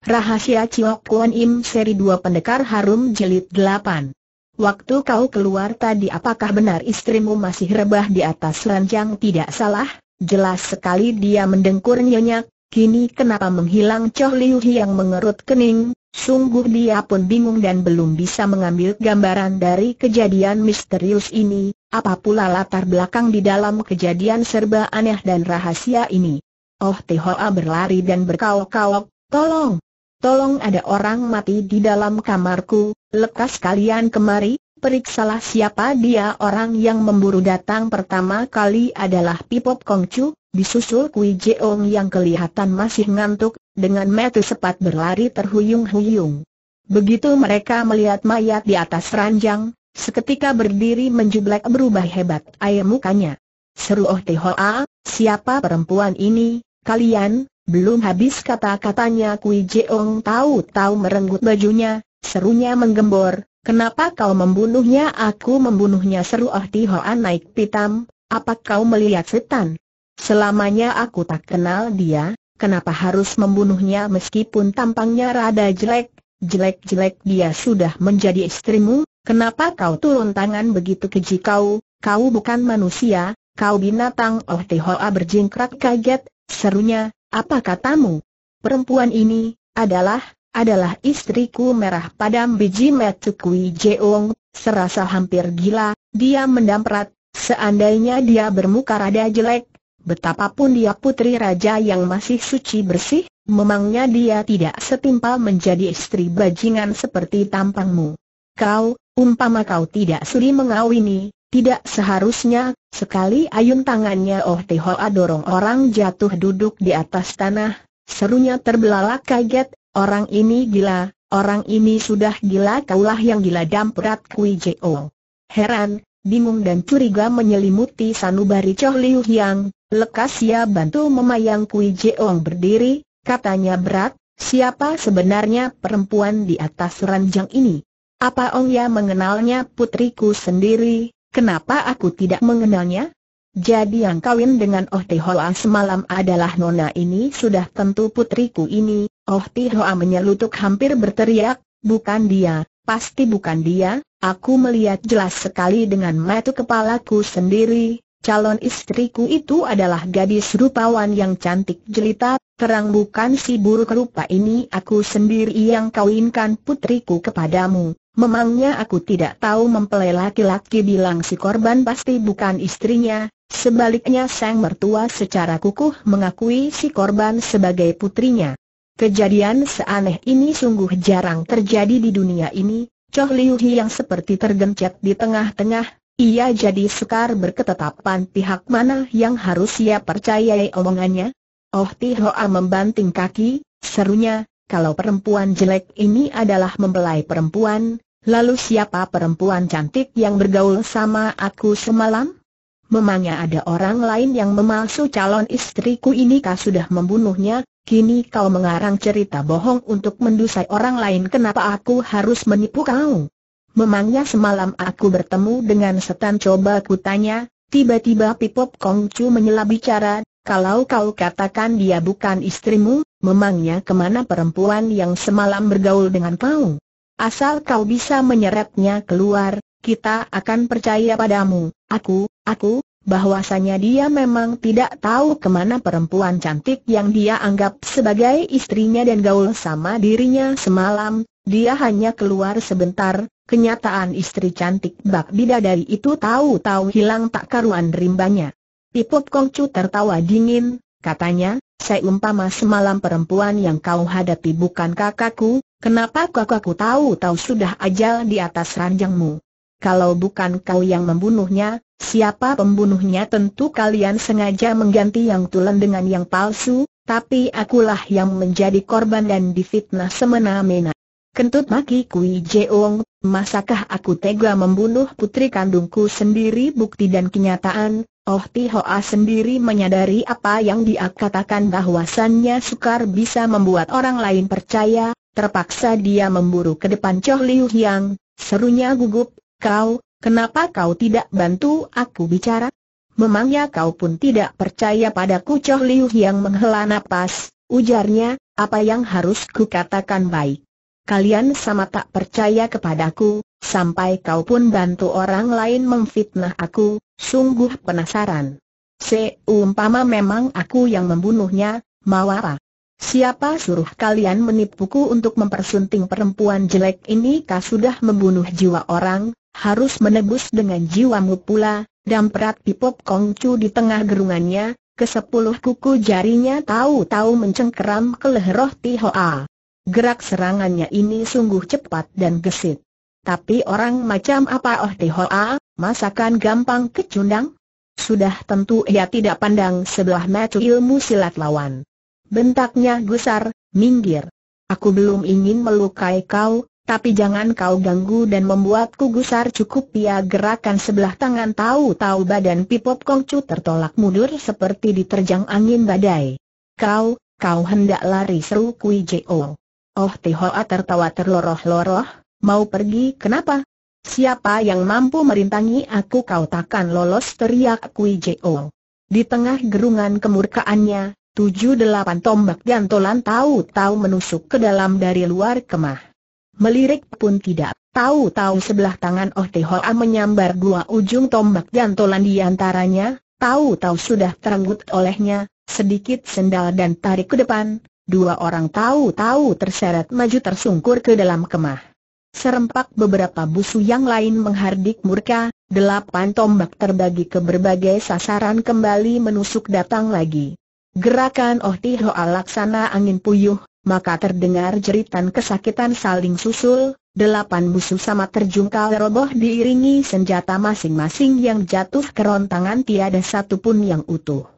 Rahasia Chiok Kuan Im seri 2 Pendekar Harum Jelit 8 Waktu kau keluar tadi apakah benar istrimu masih rebah di atas ranjang tidak salah? Jelas sekali dia mendengkur nyenyak, kini kenapa menghilang Choh Liu yang mengerut kening? Sungguh dia pun bingung dan belum bisa mengambil gambaran dari kejadian misterius ini, apa pula latar belakang di dalam kejadian serba aneh dan rahasia ini. Oh Tihoa berlari dan berkaok-kaok, tolong, tolong ada orang mati di dalam kamarku, lekas kalian kemari, periksalah siapa dia orang yang memburu datang pertama kali adalah Pipop Kongcu, disusul Kui Jeong yang kelihatan masih ngantuk, dengan metu sepat berlari terhuyung-huyung. Begitu mereka melihat mayat di atas ranjang, seketika berdiri menjublek berubah hebat air mukanya. Seru Oh Tehoa, siapa perempuan ini, kalian, belum habis kata-katanya Kui Jeong tahu-tahu merenggut bajunya, serunya menggembor, kenapa kau membunuhnya aku membunuhnya seru Ah Ti Hoan naik pitam, apa kau melihat setan? Selamanya aku tak kenal dia, kenapa harus membunuhnya meskipun tampangnya rada jelek, jelek-jelek dia sudah menjadi istrimu, kenapa kau turun tangan begitu keji kau, kau bukan manusia, kau binatang Oh Ti Hoa berjingkrak kaget, serunya, apa katamu? Perempuan ini, adalah, adalah istriku merah padam biji Metukui Jeong, serasa hampir gila, dia mendamprat, seandainya dia bermuka rada jelek, betapapun dia putri raja yang masih suci bersih, memangnya dia tidak setimpal menjadi istri bajingan seperti tampangmu. Kau, umpama kau tidak sudi mengawini, tidak seharusnya, sekali ayun tangannya Oh Te Hoa dorong orang jatuh duduk di atas tanah, serunya terbelalak kaget, orang ini gila, orang ini sudah gila kaulah yang gila damprat Kui Jo. Heran, bingung dan curiga menyelimuti sanubari Choh Liu Yang, lekas ia bantu memayang Kui Jeong berdiri, katanya berat, siapa sebenarnya perempuan di atas ranjang ini? Apa Ong ya mengenalnya putriku sendiri, Kenapa aku tidak mengenalnya? Jadi yang kawin dengan Oh Tihoa semalam adalah nona ini sudah tentu putriku ini. Oh Tihoa menyelutuk hampir berteriak, bukan dia, pasti bukan dia. Aku melihat jelas sekali dengan mata kepalaku sendiri, Calon istriku itu adalah gadis rupawan yang cantik jelita, terang bukan si buruk rupa ini aku sendiri yang kawinkan putriku kepadamu. Memangnya aku tidak tahu mempelai laki-laki bilang si korban pasti bukan istrinya, sebaliknya sang mertua secara kukuh mengakui si korban sebagai putrinya. Kejadian seaneh ini sungguh jarang terjadi di dunia ini, Choh Liu Hi yang seperti tergencet di tengah-tengah ia jadi sekar berketetapan pihak mana yang harus ia percayai omongannya? Oh Tihoa membanting kaki, serunya, kalau perempuan jelek ini adalah membelai perempuan, lalu siapa perempuan cantik yang bergaul sama aku semalam? Memangnya ada orang lain yang memalsu calon istriku ini kah sudah membunuhnya, kini kau mengarang cerita bohong untuk mendusai orang lain kenapa aku harus menipu kau? Memangnya semalam aku bertemu dengan setan coba kutanya, tiba-tiba Pipop Kongcu menyela bicara, kalau kau katakan dia bukan istrimu, memangnya kemana perempuan yang semalam bergaul dengan kau? Asal kau bisa menyeretnya keluar, kita akan percaya padamu. Aku, aku, bahwasanya dia memang tidak tahu kemana perempuan cantik yang dia anggap sebagai istrinya dan gaul sama dirinya semalam, dia hanya keluar sebentar, kenyataan istri cantik bak bidadari itu tahu-tahu hilang tak karuan rimbanya. Pipop Kongcu tertawa dingin, katanya, saya umpama semalam perempuan yang kau hadapi bukan kakakku, kenapa kakakku tahu-tahu sudah ajal di atas ranjangmu? Kalau bukan kau yang membunuhnya, siapa pembunuhnya tentu kalian sengaja mengganti yang tulen dengan yang palsu, tapi akulah yang menjadi korban dan difitnah semena-mena. Kentut maki Kui Jeong, masakah aku tega membunuh putri kandungku sendiri bukti dan kenyataan, Oh Tihoa sendiri menyadari apa yang dia katakan bahwasannya sukar bisa membuat orang lain percaya, terpaksa dia memburu ke depan Choh Liu Hyang, serunya gugup, kau, kenapa kau tidak bantu aku bicara? Memangnya kau pun tidak percaya padaku Choh Liu Hyang menghela napas, ujarnya, apa yang harus kukatakan baik? kalian sama tak percaya kepadaku, sampai kau pun bantu orang lain memfitnah aku, sungguh penasaran. Seumpama memang aku yang membunuhnya, Mawara. Siapa suruh kalian menipuku untuk mempersunting perempuan jelek ini kau sudah membunuh jiwa orang, harus menebus dengan jiwamu pula, Dan perat Pipop Kongcu di tengah gerungannya, kesepuluh kuku jarinya tahu-tahu mencengkeram ke leher roh Tihoa. Gerak serangannya ini sungguh cepat dan gesit. Tapi orang macam apa Oh Hoa, masakan gampang kecundang? Sudah tentu ia tidak pandang sebelah mata ilmu silat lawan. Bentaknya gusar, minggir. Aku belum ingin melukai kau, tapi jangan kau ganggu dan membuatku gusar cukup pia gerakan sebelah tangan tahu-tahu badan Pipop Kongcu tertolak mundur seperti diterjang angin badai. Kau, kau hendak lari seru Kui Jeo. Oh. Oh Tihoa tertawa terloroh-loroh, mau pergi kenapa? Siapa yang mampu merintangi aku kau takkan lolos teriak Kui Jo. Di tengah gerungan kemurkaannya, tujuh delapan tombak jantolan tahu-tahu menusuk ke dalam dari luar kemah. Melirik pun tidak, tahu-tahu sebelah tangan Oh Tihoa menyambar dua ujung tombak jantolan di antaranya, tahu-tahu sudah terenggut olehnya, sedikit sendal dan tarik ke depan, dua orang tahu-tahu terseret maju tersungkur ke dalam kemah. Serempak beberapa busu yang lain menghardik murka, delapan tombak terbagi ke berbagai sasaran kembali menusuk datang lagi. Gerakan Oh Tihoa Alaksana angin puyuh, maka terdengar jeritan kesakitan saling susul, delapan busu sama terjungkal roboh diiringi senjata masing-masing yang jatuh ke rontangan tiada satupun yang utuh.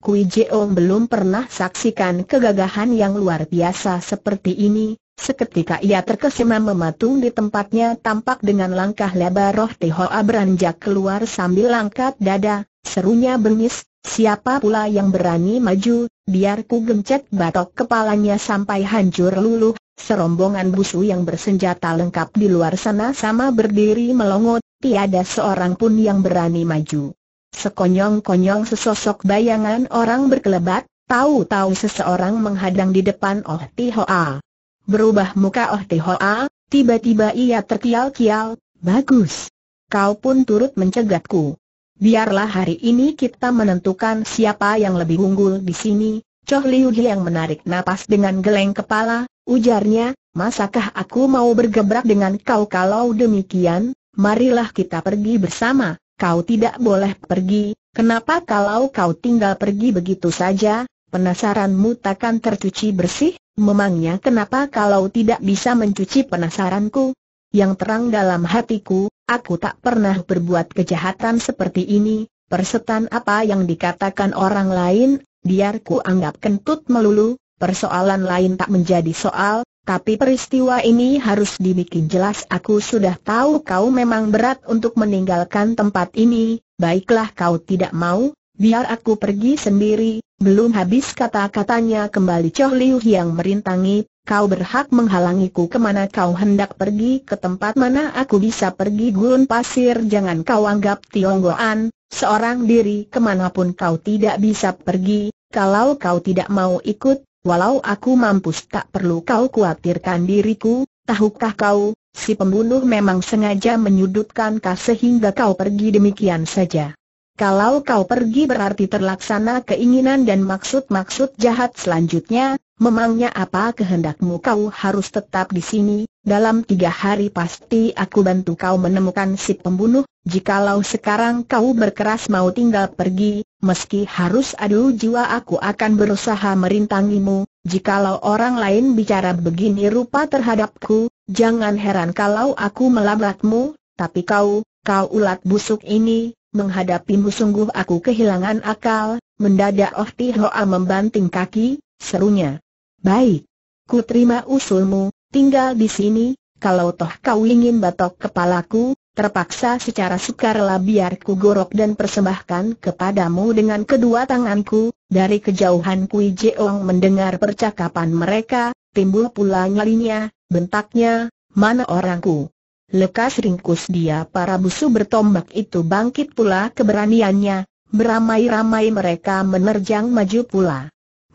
Kui Jeong belum pernah saksikan kegagahan yang luar biasa seperti ini, seketika ia terkesima mematung di tempatnya tampak dengan langkah lebar roh Tehoa beranjak keluar sambil langkat dada, serunya bengis, siapa pula yang berani maju, biar ku gencet batok kepalanya sampai hancur luluh, Serombongan busu yang bersenjata lengkap di luar sana sama berdiri melongot, tiada seorang pun yang berani maju. Sekonyong-konyong sesosok bayangan orang berkelebat, tahu-tahu seseorang menghadang di depan Oh Tihoa. Berubah muka Oh Tihoa, tiba-tiba ia terkial-kial, bagus. Kau pun turut mencegatku. Biarlah hari ini kita menentukan siapa yang lebih unggul di sini. Choh Liu yang menarik napas dengan geleng kepala, ujarnya, masakah aku mau bergebrak dengan kau kalau demikian? Marilah kita pergi bersama kau tidak boleh pergi, kenapa kalau kau tinggal pergi begitu saja, penasaranmu takkan tercuci bersih, memangnya kenapa kalau tidak bisa mencuci penasaranku? Yang terang dalam hatiku, aku tak pernah berbuat kejahatan seperti ini, persetan apa yang dikatakan orang lain, biar ku anggap kentut melulu, persoalan lain tak menjadi soal, tapi peristiwa ini harus dibikin jelas aku sudah tahu kau memang berat untuk meninggalkan tempat ini, baiklah kau tidak mau, biar aku pergi sendiri, belum habis kata-katanya kembali Choh Liu yang merintangi, kau berhak menghalangiku kemana kau hendak pergi ke tempat mana aku bisa pergi gurun pasir jangan kau anggap Tionggoan, seorang diri kemanapun kau tidak bisa pergi, kalau kau tidak mau ikut, Walau aku mampus tak perlu kau khawatirkan diriku, tahukah kau, si pembunuh memang sengaja menyudutkan kau sehingga kau pergi demikian saja. Kalau kau pergi berarti terlaksana keinginan dan maksud-maksud jahat selanjutnya, memangnya apa kehendakmu kau harus tetap di sini, dalam tiga hari pasti aku bantu kau menemukan si pembunuh, jikalau sekarang kau berkeras mau tinggal pergi, meski harus adu jiwa aku akan berusaha merintangimu, jikalau orang lain bicara begini rupa terhadapku, jangan heran kalau aku melabrakmu, tapi kau, kau ulat busuk ini, menghadapimu sungguh aku kehilangan akal, mendadak Oh Tihoa membanting kaki, serunya. Baik, ku terima usulmu, tinggal di sini, kalau toh kau ingin batok kepalaku, terpaksa secara sukarela biar ku gorok dan persembahkan kepadamu dengan kedua tanganku. Dari kejauhan Kui Jeong mendengar percakapan mereka, timbul pula nyalinya, bentaknya, mana orangku? Lekas ringkus dia para busu bertombak itu bangkit pula keberaniannya, beramai-ramai mereka menerjang maju pula.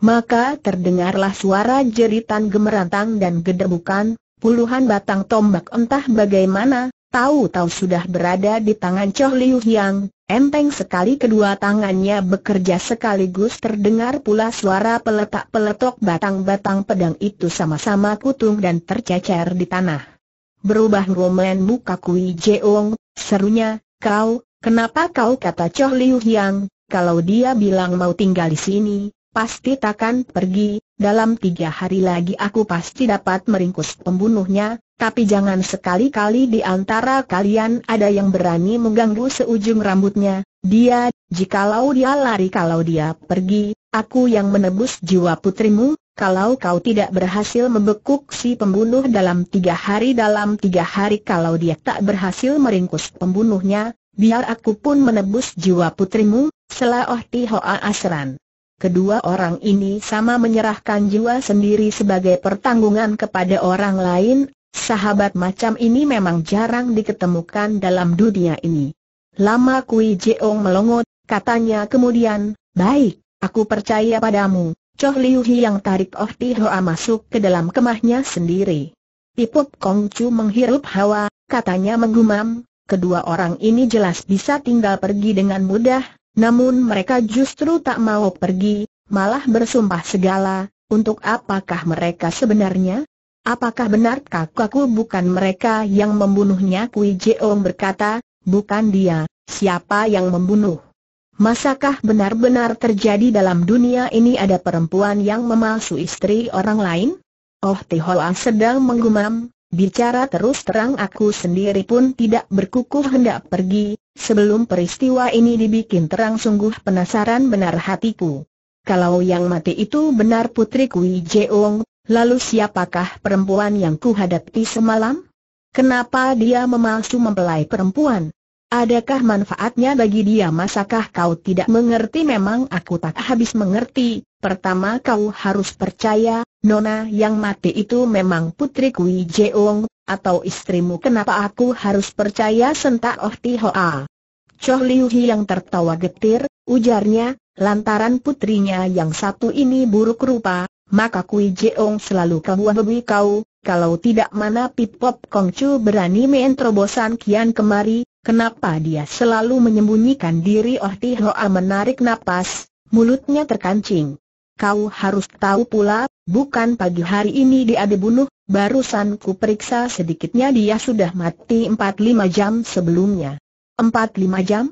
Maka terdengarlah suara jeritan gemerantang dan gedebukan, puluhan batang tombak entah bagaimana, tahu-tahu sudah berada di tangan Choh Liu Yang, enteng sekali kedua tangannya bekerja sekaligus terdengar pula suara peletak-peletok batang-batang pedang itu sama-sama kutung dan tercecer di tanah. Berubah roman muka Kui Jeong, serunya, kau, kenapa kau kata Choh Liu Yang, kalau dia bilang mau tinggal di sini, pasti takkan pergi, dalam tiga hari lagi aku pasti dapat meringkus pembunuhnya, tapi jangan sekali-kali di antara kalian ada yang berani mengganggu seujung rambutnya, dia, jikalau dia lari kalau dia pergi, aku yang menebus jiwa putrimu, kalau kau tidak berhasil membekuk si pembunuh dalam tiga hari dalam tiga hari kalau dia tak berhasil meringkus pembunuhnya, biar aku pun menebus jiwa putrimu, selaoh tihoa asran. Kedua orang ini sama menyerahkan jiwa sendiri sebagai pertanggungan kepada orang lain, Sahabat macam ini memang jarang diketemukan dalam dunia ini. Lama Kui Jeong melongot, katanya kemudian, baik, aku percaya padamu. Choh Liu yang tarik Oh Ti Hoa masuk ke dalam kemahnya sendiri. Ipup Kong Chu menghirup hawa, katanya menggumam, kedua orang ini jelas bisa tinggal pergi dengan mudah, namun mereka justru tak mau pergi, malah bersumpah segala, untuk apakah mereka sebenarnya? Apakah benar kakakku bukan mereka yang membunuhnya? Kui Jeong berkata, bukan dia, siapa yang membunuh? Masakah benar-benar terjadi dalam dunia ini ada perempuan yang memalsu istri orang lain? Oh Tihoa sedang menggumam, bicara terus terang aku sendiri pun tidak berkukuh hendak pergi, sebelum peristiwa ini dibikin terang sungguh penasaran benar hatiku. Kalau yang mati itu benar putri Kui Jeong, Lalu siapakah perempuan yang kuhadapi semalam? Kenapa dia memalsu mempelai perempuan? Adakah manfaatnya bagi dia masakah kau tidak mengerti memang aku tak habis mengerti Pertama kau harus percaya, Nona yang mati itu memang putri Kui Jeong, atau istrimu kenapa aku harus percaya sentak Oh Ti Hoa Choh Liu Hi yang tertawa getir, ujarnya, lantaran putrinya yang satu ini buruk rupa, maka Kui Jeong selalu kebuah lebih kau, kalau tidak mana Pip Pop Kong Chu berani main terobosan kian kemari, kenapa dia selalu menyembunyikan diri Oh Ti Hoa menarik napas, mulutnya terkancing. Kau harus tahu pula, bukan pagi hari ini dia dibunuh, barusan ku periksa sedikitnya dia sudah mati 4-5 jam sebelumnya. 4-5 jam?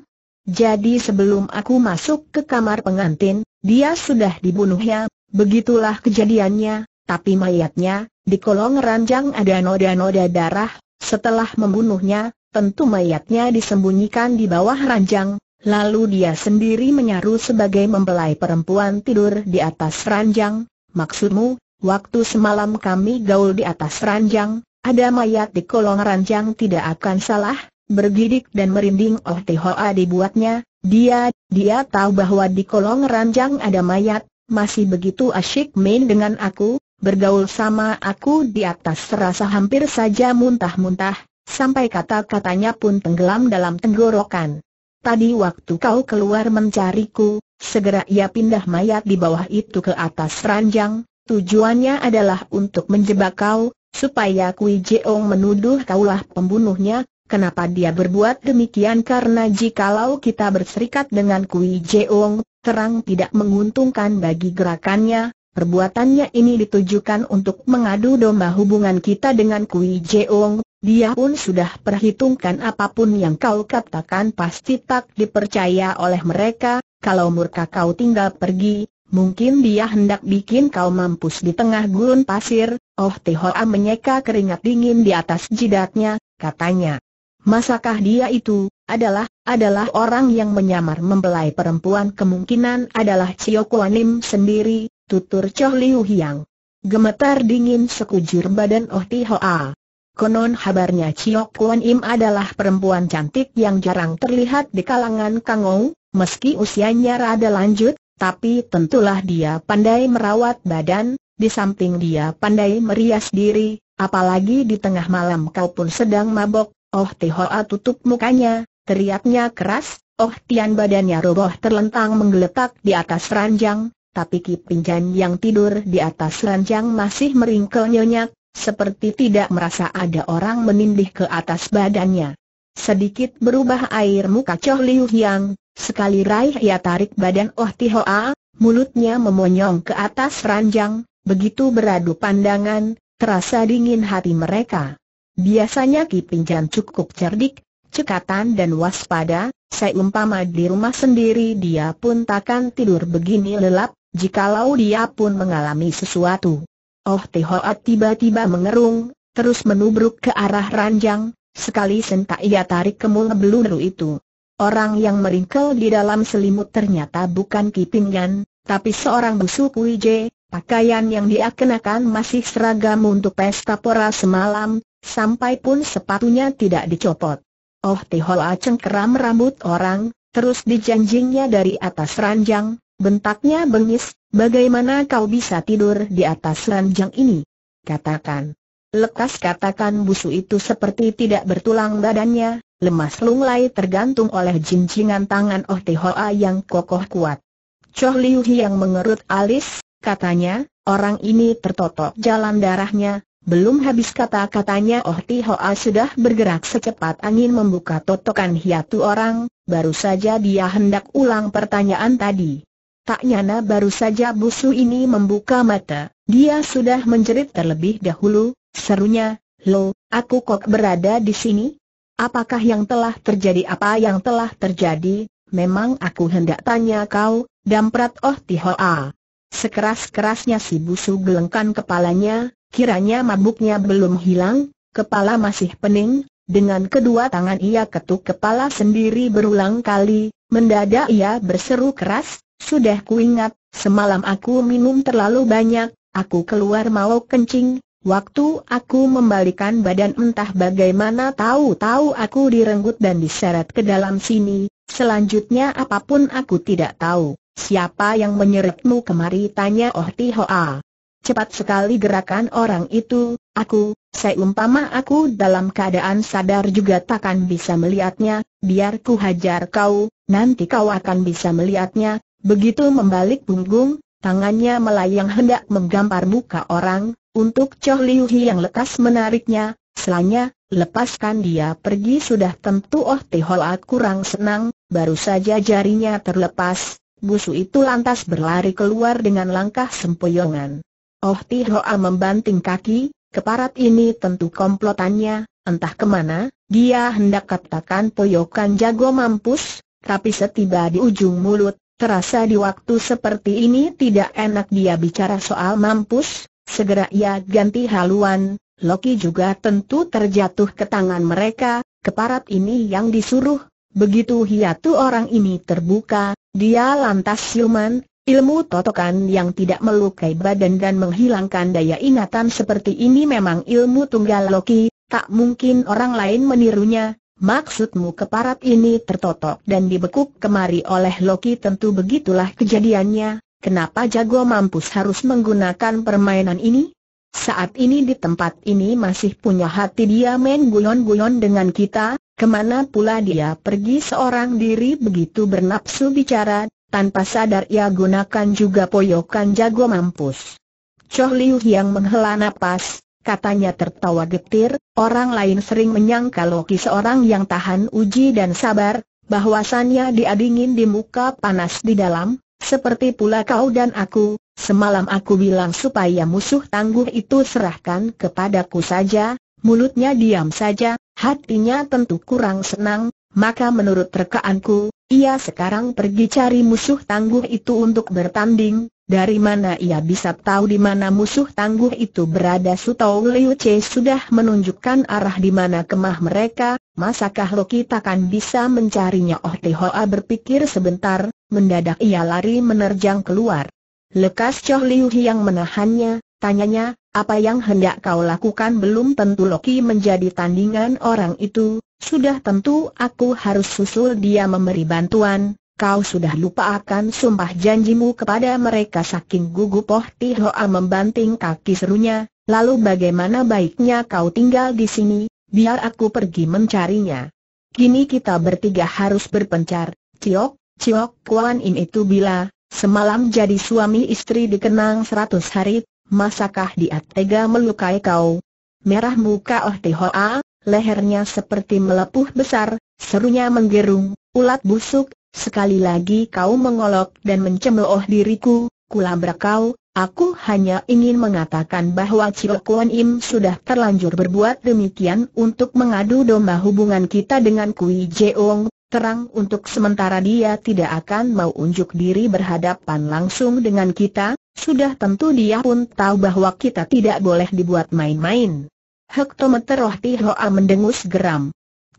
Jadi sebelum aku masuk ke kamar pengantin, dia sudah dibunuh ya, Begitulah kejadiannya, tapi mayatnya, di kolong ranjang ada noda-noda darah, setelah membunuhnya, tentu mayatnya disembunyikan di bawah ranjang, lalu dia sendiri menyaru sebagai membelai perempuan tidur di atas ranjang, maksudmu, waktu semalam kami gaul di atas ranjang, ada mayat di kolong ranjang tidak akan salah, bergidik dan merinding Oh Tihoa dibuatnya, dia, dia tahu bahwa di kolong ranjang ada mayat, masih begitu asyik main dengan aku, bergaul sama aku di atas terasa hampir saja muntah-muntah, sampai kata-katanya pun tenggelam dalam tenggorokan. Tadi waktu kau keluar mencariku, segera ia pindah mayat di bawah itu ke atas ranjang, tujuannya adalah untuk menjebak kau, supaya Kui Jeong menuduh kaulah pembunuhnya, Kenapa dia berbuat demikian karena jikalau kita berserikat dengan Kui Jeong, terang tidak menguntungkan bagi gerakannya, perbuatannya ini ditujukan untuk mengadu domba hubungan kita dengan Kui Jeong, dia pun sudah perhitungkan apapun yang kau katakan pasti tak dipercaya oleh mereka, kalau murka kau tinggal pergi, mungkin dia hendak bikin kau mampus di tengah gurun pasir, Oh Tihoa menyeka keringat dingin di atas jidatnya, katanya. Masakah dia itu, adalah, adalah orang yang menyamar membelai perempuan kemungkinan adalah Cio Kuanim sendiri, tutur Choh Liu Hiang. Gemetar dingin sekujur badan Oh Ti Hoa. Konon kabarnya Cio Kuan adalah perempuan cantik yang jarang terlihat di kalangan Kangou, meski usianya rada lanjut, tapi tentulah dia pandai merawat badan, di samping dia pandai merias diri, apalagi di tengah malam kau pun sedang mabok, Oh Tihoa tutup mukanya, teriaknya keras, Oh Tian badannya roboh terlentang menggeletak di atas ranjang, tapi Ki Pinjan yang tidur di atas ranjang masih meringkel nyenyak, seperti tidak merasa ada orang menindih ke atas badannya. Sedikit berubah air muka Choh Liu Yang, sekali raih ia tarik badan Oh Tihoa, mulutnya memonyong ke atas ranjang, begitu beradu pandangan, terasa dingin hati mereka. Biasanya Ki Pinjan cukup cerdik, cekatan dan waspada, seumpama di rumah sendiri dia pun takkan tidur begini lelap, jikalau dia pun mengalami sesuatu. Oh Tihoat tiba-tiba mengerung, terus menubruk ke arah ranjang, sekali sentak ia tarik kemul beluru itu. Orang yang meringkel di dalam selimut ternyata bukan Ki Pinjan, tapi seorang busuk Wije, pakaian yang dia kenakan masih seragam untuk pesta pora semalam, sampai pun sepatunya tidak dicopot. Oh Tihoa cengkeram rambut orang, terus dijanjinya dari atas ranjang, bentaknya bengis, bagaimana kau bisa tidur di atas ranjang ini? Katakan. Lekas katakan busu itu seperti tidak bertulang badannya, lemas lunglai tergantung oleh jinjingan tangan Oh A yang kokoh kuat. Choh Liu Hi yang mengerut alis, katanya, orang ini tertotok jalan darahnya, belum habis kata-katanya Oh Hoa sudah bergerak secepat angin membuka totokan hiatu orang, baru saja dia hendak ulang pertanyaan tadi. Tak nyana baru saja busu ini membuka mata, dia sudah menjerit terlebih dahulu, serunya, Lo, aku kok berada di sini? Apakah yang telah terjadi apa yang telah terjadi? Memang aku hendak tanya kau, damprat Oh Hoa. Sekeras-kerasnya si busu gelengkan kepalanya, Kiranya mabuknya belum hilang, kepala masih pening, dengan kedua tangan ia ketuk kepala sendiri berulang kali, mendadak ia berseru keras, sudah kuingat, semalam aku minum terlalu banyak, aku keluar mau kencing, waktu aku membalikan badan entah bagaimana tahu-tahu aku direnggut dan diseret ke dalam sini, selanjutnya apapun aku tidak tahu. Siapa yang menyeretmu kemari tanya Oh Tihoa Cepat sekali gerakan orang itu, aku, seumpama aku dalam keadaan sadar juga takkan bisa melihatnya, biar ku hajar kau, nanti kau akan bisa melihatnya, begitu membalik punggung, tangannya melayang hendak menggampar muka orang, untuk Choh Liu Hi yang lekas menariknya, selanya, lepaskan dia pergi sudah tentu Oh Tihola kurang senang, baru saja jarinya terlepas, busu itu lantas berlari keluar dengan langkah sempoyongan. Oh Tihoa membanting kaki, keparat ini tentu komplotannya, entah kemana, dia hendak katakan poyokan jago mampus, tapi setiba di ujung mulut, terasa di waktu seperti ini tidak enak dia bicara soal mampus, segera ia ganti haluan, Loki juga tentu terjatuh ke tangan mereka, keparat ini yang disuruh, begitu hiatu orang ini terbuka, dia lantas siuman, Ilmu totokan yang tidak melukai badan dan menghilangkan daya ingatan seperti ini memang ilmu tunggal Loki, tak mungkin orang lain menirunya. Maksudmu keparat ini tertotok dan dibekuk kemari oleh Loki tentu begitulah kejadiannya, kenapa jago mampus harus menggunakan permainan ini? Saat ini di tempat ini masih punya hati dia main guyon-guyon dengan kita, kemana pula dia pergi seorang diri begitu bernapsu bicara, tanpa sadar ia gunakan juga poyokan jago mampus. Choh Liu yang menghela napas, katanya tertawa getir, orang lain sering menyangka Loki seorang yang tahan uji dan sabar, bahwasannya dia dingin di muka panas di dalam, seperti pula kau dan aku, semalam aku bilang supaya musuh tangguh itu serahkan kepadaku saja, mulutnya diam saja, hatinya tentu kurang senang, maka menurut rekaanku, ia sekarang pergi cari musuh tangguh itu untuk bertanding, dari mana ia bisa tahu di mana musuh tangguh itu berada Sutau Liu Che sudah menunjukkan arah di mana kemah mereka, masakah lo kita kan bisa mencarinya Oh Hoa berpikir sebentar, mendadak ia lari menerjang keluar. Lekas Choh Liu yang menahannya, tanyanya, apa yang hendak kau lakukan belum tentu Loki menjadi tandingan orang itu, sudah tentu aku harus susul dia memberi bantuan, kau sudah lupa akan sumpah janjimu kepada mereka saking gugup Oh Tihoa membanting kaki serunya, lalu bagaimana baiknya kau tinggal di sini, biar aku pergi mencarinya. Kini kita bertiga harus berpencar, Ciok, Ciok Kuan Im itu bila, semalam jadi suami istri dikenang seratus hari, masakah dia tega melukai kau? Merah muka Oh Tihoa, lehernya seperti melepuh besar, serunya menggerung, ulat busuk, sekali lagi kau mengolok dan mencemooh diriku, kulabrak kau, aku hanya ingin mengatakan bahwa Chio Im sudah terlanjur berbuat demikian untuk mengadu domba hubungan kita dengan Kui Jeong, terang untuk sementara dia tidak akan mau unjuk diri berhadapan langsung dengan kita, sudah tentu dia pun tahu bahwa kita tidak boleh dibuat main-main. Hektometer Roh Pihoa mendengus geram.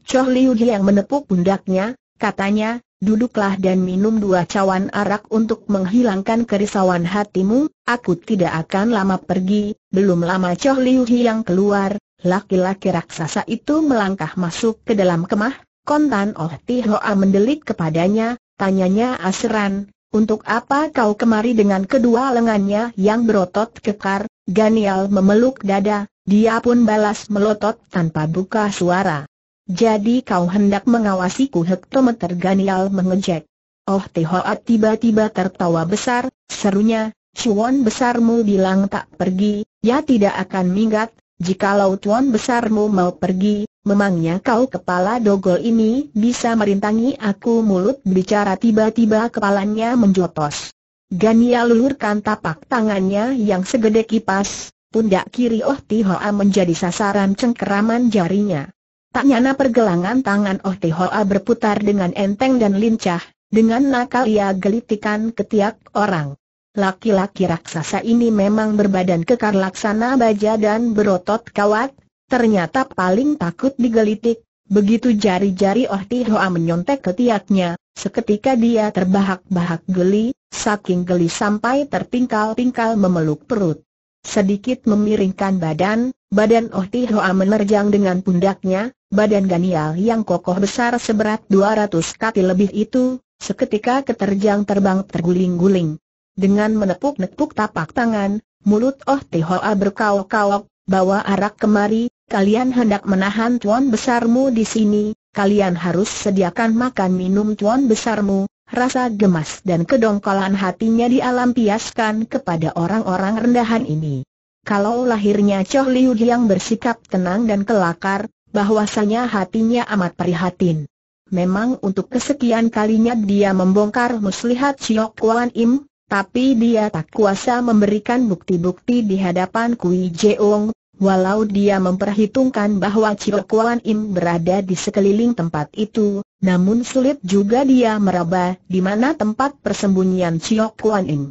Choh Liu yang menepuk pundaknya, katanya, duduklah dan minum dua cawan arak untuk menghilangkan kerisauan hatimu, aku tidak akan lama pergi, belum lama Choh Liu yang keluar, laki-laki raksasa itu melangkah masuk ke dalam kemah, kontan Oh Tihoa mendelik kepadanya, tanyanya Asran, untuk apa kau kemari dengan kedua lengannya yang berotot kekar? Ganial memeluk dada, dia pun balas melotot tanpa buka suara. Jadi kau hendak mengawasiku hektometer Ganial mengejek. Oh Tehoat tiba-tiba tertawa besar, serunya, Cuan besarmu bilang tak pergi, ya tidak akan minggat, jikalau Cuan besarmu mau pergi, Memangnya kau kepala dogol ini bisa merintangi aku mulut bicara tiba-tiba kepalanya menjotos. Gania lulurkan tapak tangannya yang segede kipas, pundak kiri Oh Tihoa menjadi sasaran cengkeraman jarinya. Tak nyana pergelangan tangan Oh Tihoa berputar dengan enteng dan lincah, dengan nakal ia gelitikan ketiak orang. Laki-laki raksasa ini memang berbadan kekar laksana baja dan berotot kawat, ternyata paling takut digelitik, begitu jari-jari Oh Hoa menyontek ke tiaknya, seketika dia terbahak-bahak geli, saking geli sampai terpingkal-pingkal memeluk perut. Sedikit memiringkan badan, badan Oh Hoa menerjang dengan pundaknya, badan Ganial yang kokoh besar seberat 200 kati lebih itu, seketika keterjang terbang terguling-guling. Dengan menepuk-nepuk tapak tangan, mulut Oh Hoa berkaok-kaok, bawa arak kemari, kalian hendak menahan tuan besarmu di sini, kalian harus sediakan makan minum tuan besarmu, rasa gemas dan kedongkolan hatinya dialampiaskan kepada orang-orang rendahan ini. Kalau lahirnya Choh Liu yang bersikap tenang dan kelakar, bahwasanya hatinya amat prihatin. Memang untuk kesekian kalinya dia membongkar muslihat Chiok Kuan Im, tapi dia tak kuasa memberikan bukti-bukti di hadapan Kui Jeong, Walau dia memperhitungkan bahwa Cio Kuan Im berada di sekeliling tempat itu, namun sulit juga dia meraba di mana tempat persembunyian Cio Kuan Im.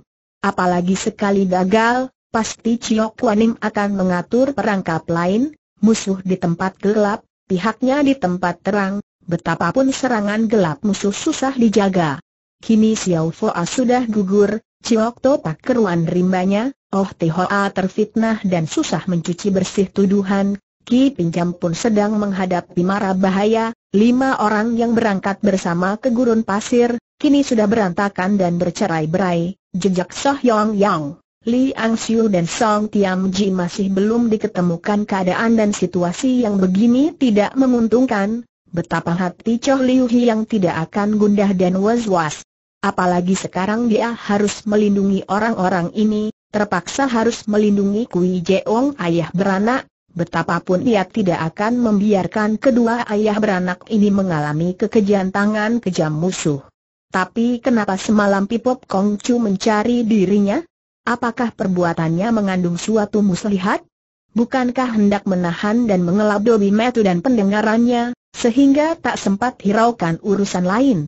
Apalagi sekali gagal, pasti Cio Kuan Im akan mengatur perangkap lain, musuh di tempat gelap, pihaknya di tempat terang, betapapun serangan gelap musuh susah dijaga. Kini Xiao Foa sudah gugur, Cio tak keruan rimbanya, Oh Tihoa terfitnah dan susah mencuci bersih tuduhan, Ki Pinjam pun sedang menghadapi mara bahaya, lima orang yang berangkat bersama ke gurun pasir, kini sudah berantakan dan bercerai-berai, jejak Soh Yong Yang. Li Ang Siu dan Song Tiam Ji masih belum diketemukan keadaan dan situasi yang begini tidak menguntungkan, betapa hati Choh Liu Hi yang tidak akan gundah dan was-was. Apalagi sekarang dia harus melindungi orang-orang ini, terpaksa harus melindungi Kui Jeong ayah beranak, betapapun ia tidak akan membiarkan kedua ayah beranak ini mengalami kekejian tangan kejam musuh. Tapi kenapa semalam Pipop Kong Chu mencari dirinya? Apakah perbuatannya mengandung suatu muslihat? Bukankah hendak menahan dan mengelap dobi metu dan pendengarannya, sehingga tak sempat hiraukan urusan lain?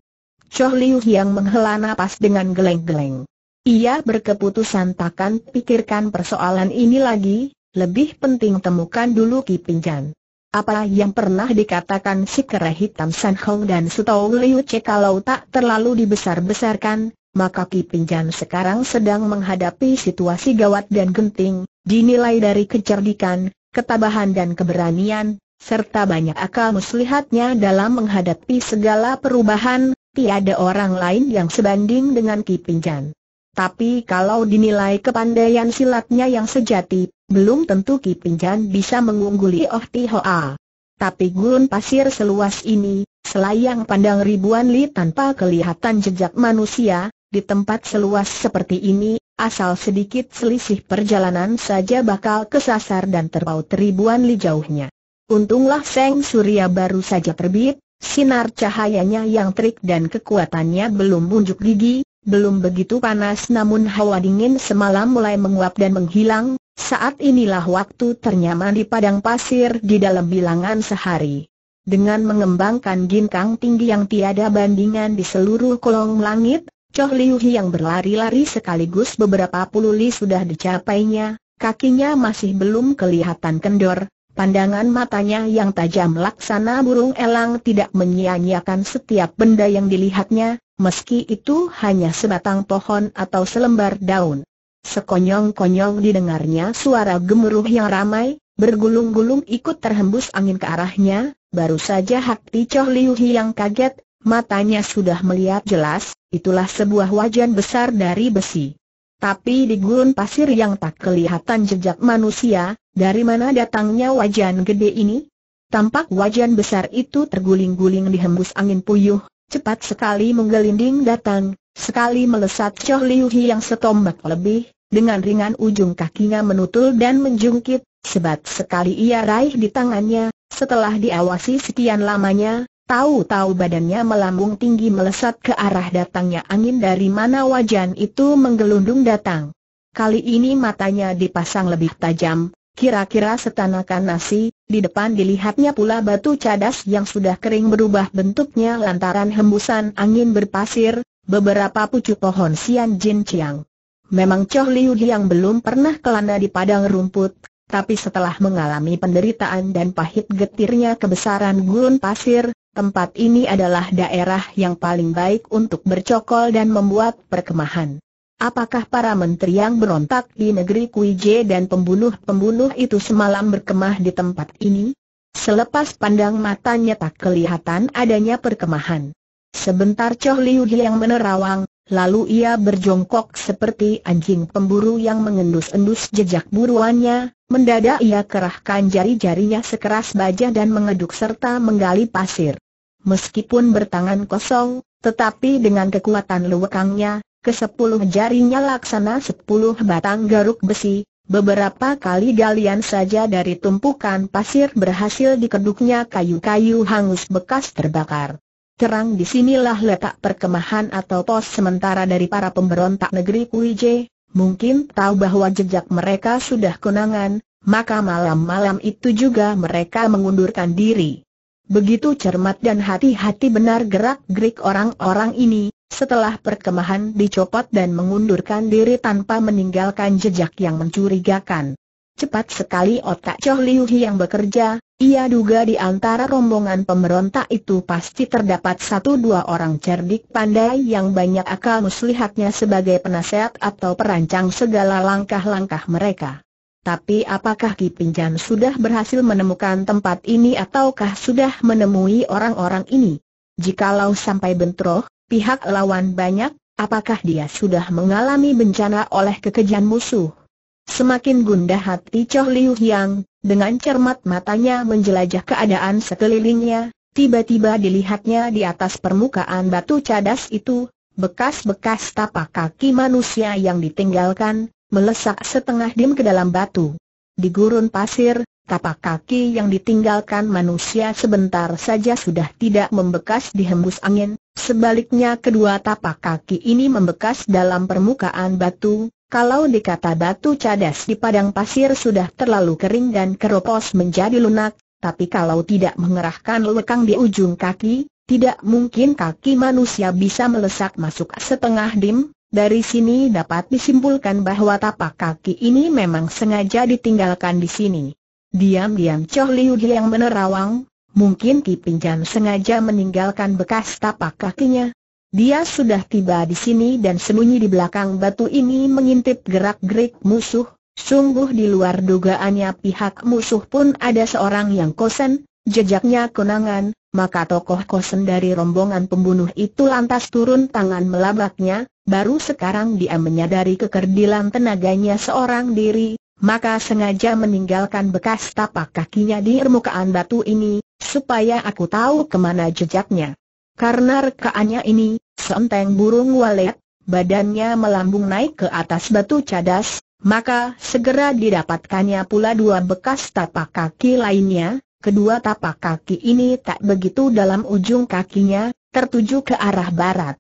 Choh Liu yang menghela napas dengan geleng-geleng. Ia berkeputusan takkan pikirkan persoalan ini lagi, lebih penting temukan dulu Ki Pinjan. Apa yang pernah dikatakan si kera hitam San Hong dan Sutou Liu Che kalau tak terlalu dibesar-besarkan, maka Ki Pinjan sekarang sedang menghadapi situasi gawat dan genting, dinilai dari kecerdikan, ketabahan dan keberanian, serta banyak akal muslihatnya dalam menghadapi segala perubahan, tiada orang lain yang sebanding dengan Ki Pinjan. Tapi kalau dinilai kepandaian silatnya yang sejati, belum tentu Ki Pinjan bisa mengungguli Oh Ti Tapi gurun pasir seluas ini, selayang pandang ribuan li tanpa kelihatan jejak manusia, di tempat seluas seperti ini, asal sedikit selisih perjalanan saja bakal kesasar dan terpaut ribuan li jauhnya. Untunglah Seng Surya baru saja terbit, sinar cahayanya yang terik dan kekuatannya belum unjuk gigi, belum begitu panas namun hawa dingin semalam mulai menguap dan menghilang, saat inilah waktu ternyaman di padang pasir di dalam bilangan sehari. Dengan mengembangkan ginkang tinggi yang tiada bandingan di seluruh kolong langit, Choh Liu Hi yang berlari-lari sekaligus beberapa puluh li sudah dicapainya, kakinya masih belum kelihatan kendor, Pandangan matanya yang tajam laksana burung elang tidak menyia-nyiakan setiap benda yang dilihatnya, meski itu hanya sebatang pohon atau selembar daun. Sekonyong-konyong didengarnya suara gemuruh yang ramai, bergulung-gulung ikut terhembus angin ke arahnya, baru saja Hakti Choh Liu yang kaget, matanya sudah melihat jelas, itulah sebuah wajan besar dari besi. Tapi di gurun pasir yang tak kelihatan jejak manusia, dari mana datangnya wajan gede ini? Tampak wajan besar itu terguling-guling dihembus angin puyuh, cepat sekali menggelinding datang, sekali melesat Choh Liu Hi yang setombak lebih, dengan ringan ujung kakinya menutul dan menjungkit, sebat sekali ia raih di tangannya, setelah diawasi sekian lamanya, Tahu-tahu badannya melambung tinggi melesat ke arah datangnya angin dari mana wajan itu menggelundung datang. Kali ini matanya dipasang lebih tajam, Kira-kira setanakan nasi, di depan dilihatnya pula batu cadas yang sudah kering berubah bentuknya lantaran hembusan angin berpasir, beberapa pucuk pohon sian jin ciang. Memang Choh Liu yang belum pernah kelana di padang rumput, tapi setelah mengalami penderitaan dan pahit getirnya kebesaran gurun pasir, tempat ini adalah daerah yang paling baik untuk bercokol dan membuat perkemahan. Apakah para menteri yang berontak di negeri Kuije dan pembunuh-pembunuh itu semalam berkemah di tempat ini? Selepas pandang matanya tak kelihatan adanya perkemahan. Sebentar Choh Liu yang menerawang, lalu ia berjongkok seperti anjing pemburu yang mengendus-endus jejak buruannya, mendadak ia kerahkan jari-jarinya sekeras baja dan mengeduk serta menggali pasir. Meskipun bertangan kosong, tetapi dengan kekuatan lewekangnya, kesepuluh jarinya laksana sepuluh batang garuk besi, beberapa kali galian saja dari tumpukan pasir berhasil dikeduknya kayu-kayu hangus bekas terbakar. Terang disinilah letak perkemahan atau pos sementara dari para pemberontak negeri Kuije, mungkin tahu bahwa jejak mereka sudah kenangan, maka malam-malam itu juga mereka mengundurkan diri. Begitu cermat dan hati-hati benar gerak-gerik orang-orang ini, setelah perkemahan dicopot dan mengundurkan diri tanpa meninggalkan jejak yang mencurigakan. Cepat sekali otak Choh Liu yang bekerja, ia duga di antara rombongan pemberontak itu pasti terdapat satu dua orang cerdik pandai yang banyak akal muslihatnya sebagai penasehat atau perancang segala langkah-langkah mereka. Tapi apakah Ki Pinjan sudah berhasil menemukan tempat ini ataukah sudah menemui orang-orang ini? Jikalau sampai bentroh, pihak lawan banyak, apakah dia sudah mengalami bencana oleh kekejian musuh? Semakin gundah hati Choh Liu Yang, dengan cermat matanya menjelajah keadaan sekelilingnya, tiba-tiba dilihatnya di atas permukaan batu cadas itu, bekas-bekas tapak kaki manusia yang ditinggalkan, melesak setengah dim ke dalam batu. Di gurun pasir, tapak kaki yang ditinggalkan manusia sebentar saja sudah tidak membekas dihembus angin, Sebaliknya kedua tapak kaki ini membekas dalam permukaan batu, kalau dikata batu cadas di padang pasir sudah terlalu kering dan keropos menjadi lunak, tapi kalau tidak mengerahkan lekang di ujung kaki, tidak mungkin kaki manusia bisa melesak masuk setengah dim, dari sini dapat disimpulkan bahwa tapak kaki ini memang sengaja ditinggalkan di sini. Diam-diam Choh Liu yang menerawang, Mungkin Ki Pinjam sengaja meninggalkan bekas tapak kakinya. Dia sudah tiba di sini dan sembunyi di belakang batu ini mengintip gerak-gerik musuh. Sungguh di luar dugaannya pihak musuh pun ada seorang yang kosen, jejaknya kenangan, maka tokoh kosen dari rombongan pembunuh itu lantas turun tangan melabaknya, baru sekarang dia menyadari kekerdilan tenaganya seorang diri, maka sengaja meninggalkan bekas tapak kakinya di permukaan batu ini, supaya aku tahu kemana jejaknya. Karena rekaannya ini, seenteng burung walet, badannya melambung naik ke atas batu cadas, maka segera didapatkannya pula dua bekas tapak kaki lainnya, kedua tapak kaki ini tak begitu dalam ujung kakinya, tertuju ke arah barat.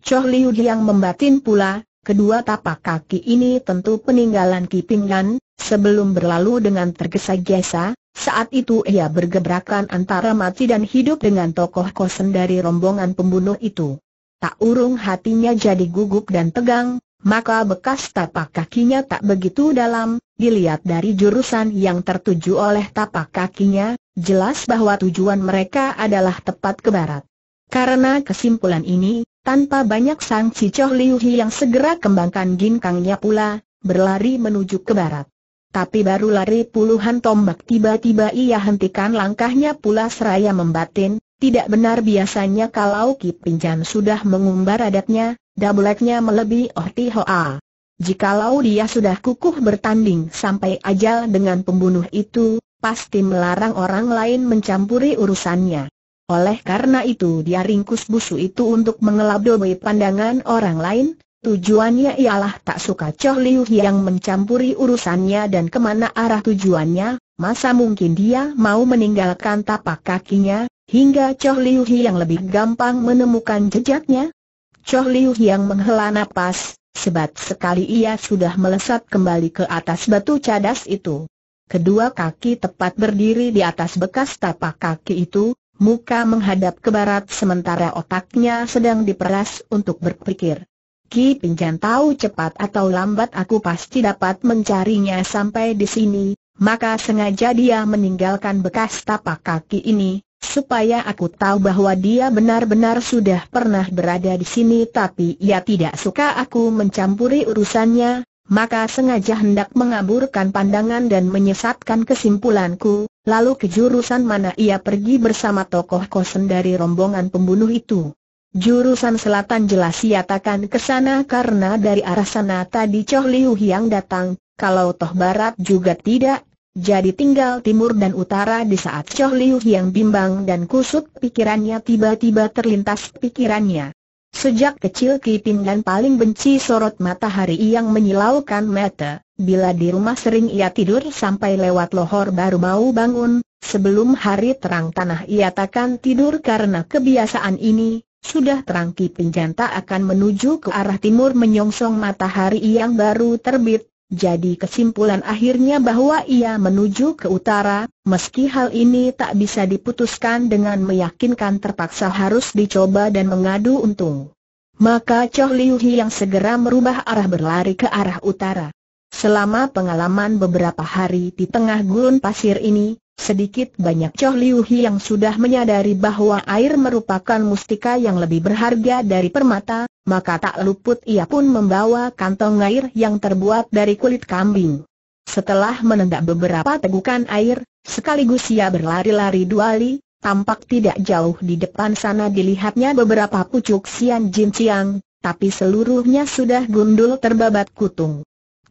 Choh Liu yang membatin pula, kedua tapak kaki ini tentu peninggalan kipingan, sebelum berlalu dengan tergesa-gesa, saat itu ia bergebrakan antara mati dan hidup dengan tokoh kosen dari rombongan pembunuh itu. Tak urung hatinya jadi gugup dan tegang, maka bekas tapak kakinya tak begitu dalam, dilihat dari jurusan yang tertuju oleh tapak kakinya, jelas bahwa tujuan mereka adalah tepat ke barat. Karena kesimpulan ini, tanpa banyak sang Cicoh Liu Hi yang segera kembangkan ginkangnya pula, berlari menuju ke barat. Tapi baru lari puluhan tombak tiba-tiba ia hentikan langkahnya pula seraya membatin, tidak benar biasanya kalau Ki Pinjan sudah mengumbar adatnya, doubleknya melebihi Oh hoa. Jikalau dia sudah kukuh bertanding sampai ajal dengan pembunuh itu, pasti melarang orang lain mencampuri urusannya. Oleh karena itu dia ringkus busu itu untuk mengelabui pandangan orang lain, Tujuannya ialah tak suka Choh Liu yang mencampuri urusannya dan kemana arah tujuannya, masa mungkin dia mau meninggalkan tapak kakinya, hingga Choh Liu yang lebih gampang menemukan jejaknya? Choh Liu yang menghela napas, sebab sekali ia sudah melesat kembali ke atas batu cadas itu. Kedua kaki tepat berdiri di atas bekas tapak kaki itu, muka menghadap ke barat sementara otaknya sedang diperas untuk berpikir. Ki Pinggan tahu cepat atau lambat aku pasti dapat mencarinya sampai di sini, maka sengaja dia meninggalkan bekas tapak kaki ini, supaya aku tahu bahwa dia benar-benar sudah pernah berada di sini tapi ia tidak suka aku mencampuri urusannya, maka sengaja hendak mengaburkan pandangan dan menyesatkan kesimpulanku, lalu ke jurusan mana ia pergi bersama tokoh kosen dari rombongan pembunuh itu. Jurusan selatan jelas siatakan ke sana karena dari arah sana tadi Choh Liu yang datang, kalau toh barat juga tidak, jadi tinggal timur dan utara di saat Choh Liu yang bimbang dan kusut pikirannya tiba-tiba terlintas pikirannya. Sejak kecil Ki dan paling benci sorot matahari yang menyilaukan mata, bila di rumah sering ia tidur sampai lewat lohor baru mau bangun, sebelum hari terang tanah ia takkan tidur karena kebiasaan ini, sudah terangki penjanta akan menuju ke arah timur menyongsong matahari yang baru terbit, jadi kesimpulan akhirnya bahwa ia menuju ke utara, meski hal ini tak bisa diputuskan dengan meyakinkan terpaksa harus dicoba dan mengadu untung. Maka Choh Liu Hi yang segera merubah arah berlari ke arah utara. Selama pengalaman beberapa hari di tengah gurun pasir ini, Sedikit banyak Choh Liu Hi yang sudah menyadari bahwa air merupakan mustika yang lebih berharga dari permata, maka tak luput ia pun membawa kantong air yang terbuat dari kulit kambing. Setelah menendak beberapa tegukan air, sekaligus ia berlari-lari dua kali. tampak tidak jauh di depan sana dilihatnya beberapa pucuk sian jin ciang, tapi seluruhnya sudah gundul terbabat kutung.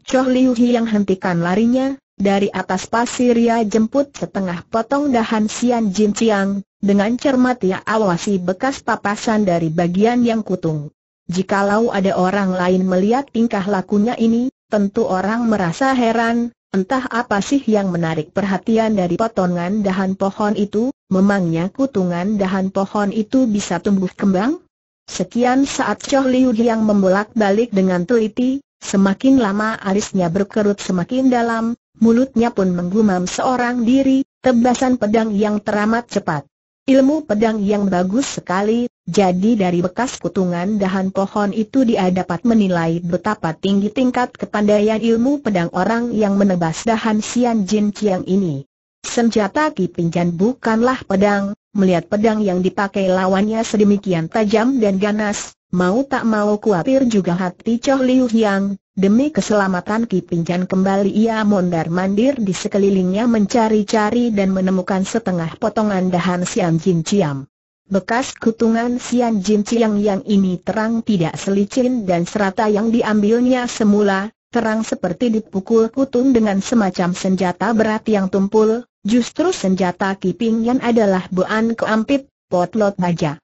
Choh Liu Hi yang hentikan larinya, dari atas pasir ia jemput setengah potong dahan sian jin ciang, dengan cermat ia awasi bekas papasan dari bagian yang kutung. Jikalau ada orang lain melihat tingkah lakunya ini, tentu orang merasa heran, entah apa sih yang menarik perhatian dari potongan dahan pohon itu, memangnya kutungan dahan pohon itu bisa tumbuh kembang? Sekian saat Choh Liu yang membolak-balik dengan teliti, Semakin lama alisnya berkerut semakin dalam, mulutnya pun menggumam seorang diri, tebasan pedang yang teramat cepat. Ilmu pedang yang bagus sekali, jadi dari bekas kutungan dahan pohon itu dia dapat menilai betapa tinggi tingkat kepandaian ilmu pedang orang yang menebas dahan Sian Jin Chiang ini. Senjata Kipinjan bukanlah pedang, melihat pedang yang dipakai lawannya sedemikian tajam dan ganas, Mau tak mau kuatir juga hati Choh Liu Hiang, demi keselamatan Ki Pinjan kembali ia mondar-mandir di sekelilingnya mencari-cari dan menemukan setengah potongan dahan Sian Jin Ciam. Bekas kutungan Sian Jin Chiang yang ini terang tidak selicin dan serata yang diambilnya semula, terang seperti dipukul kutung dengan semacam senjata berat yang tumpul, justru senjata Ki Pinjan adalah buan keampit, potlot baja.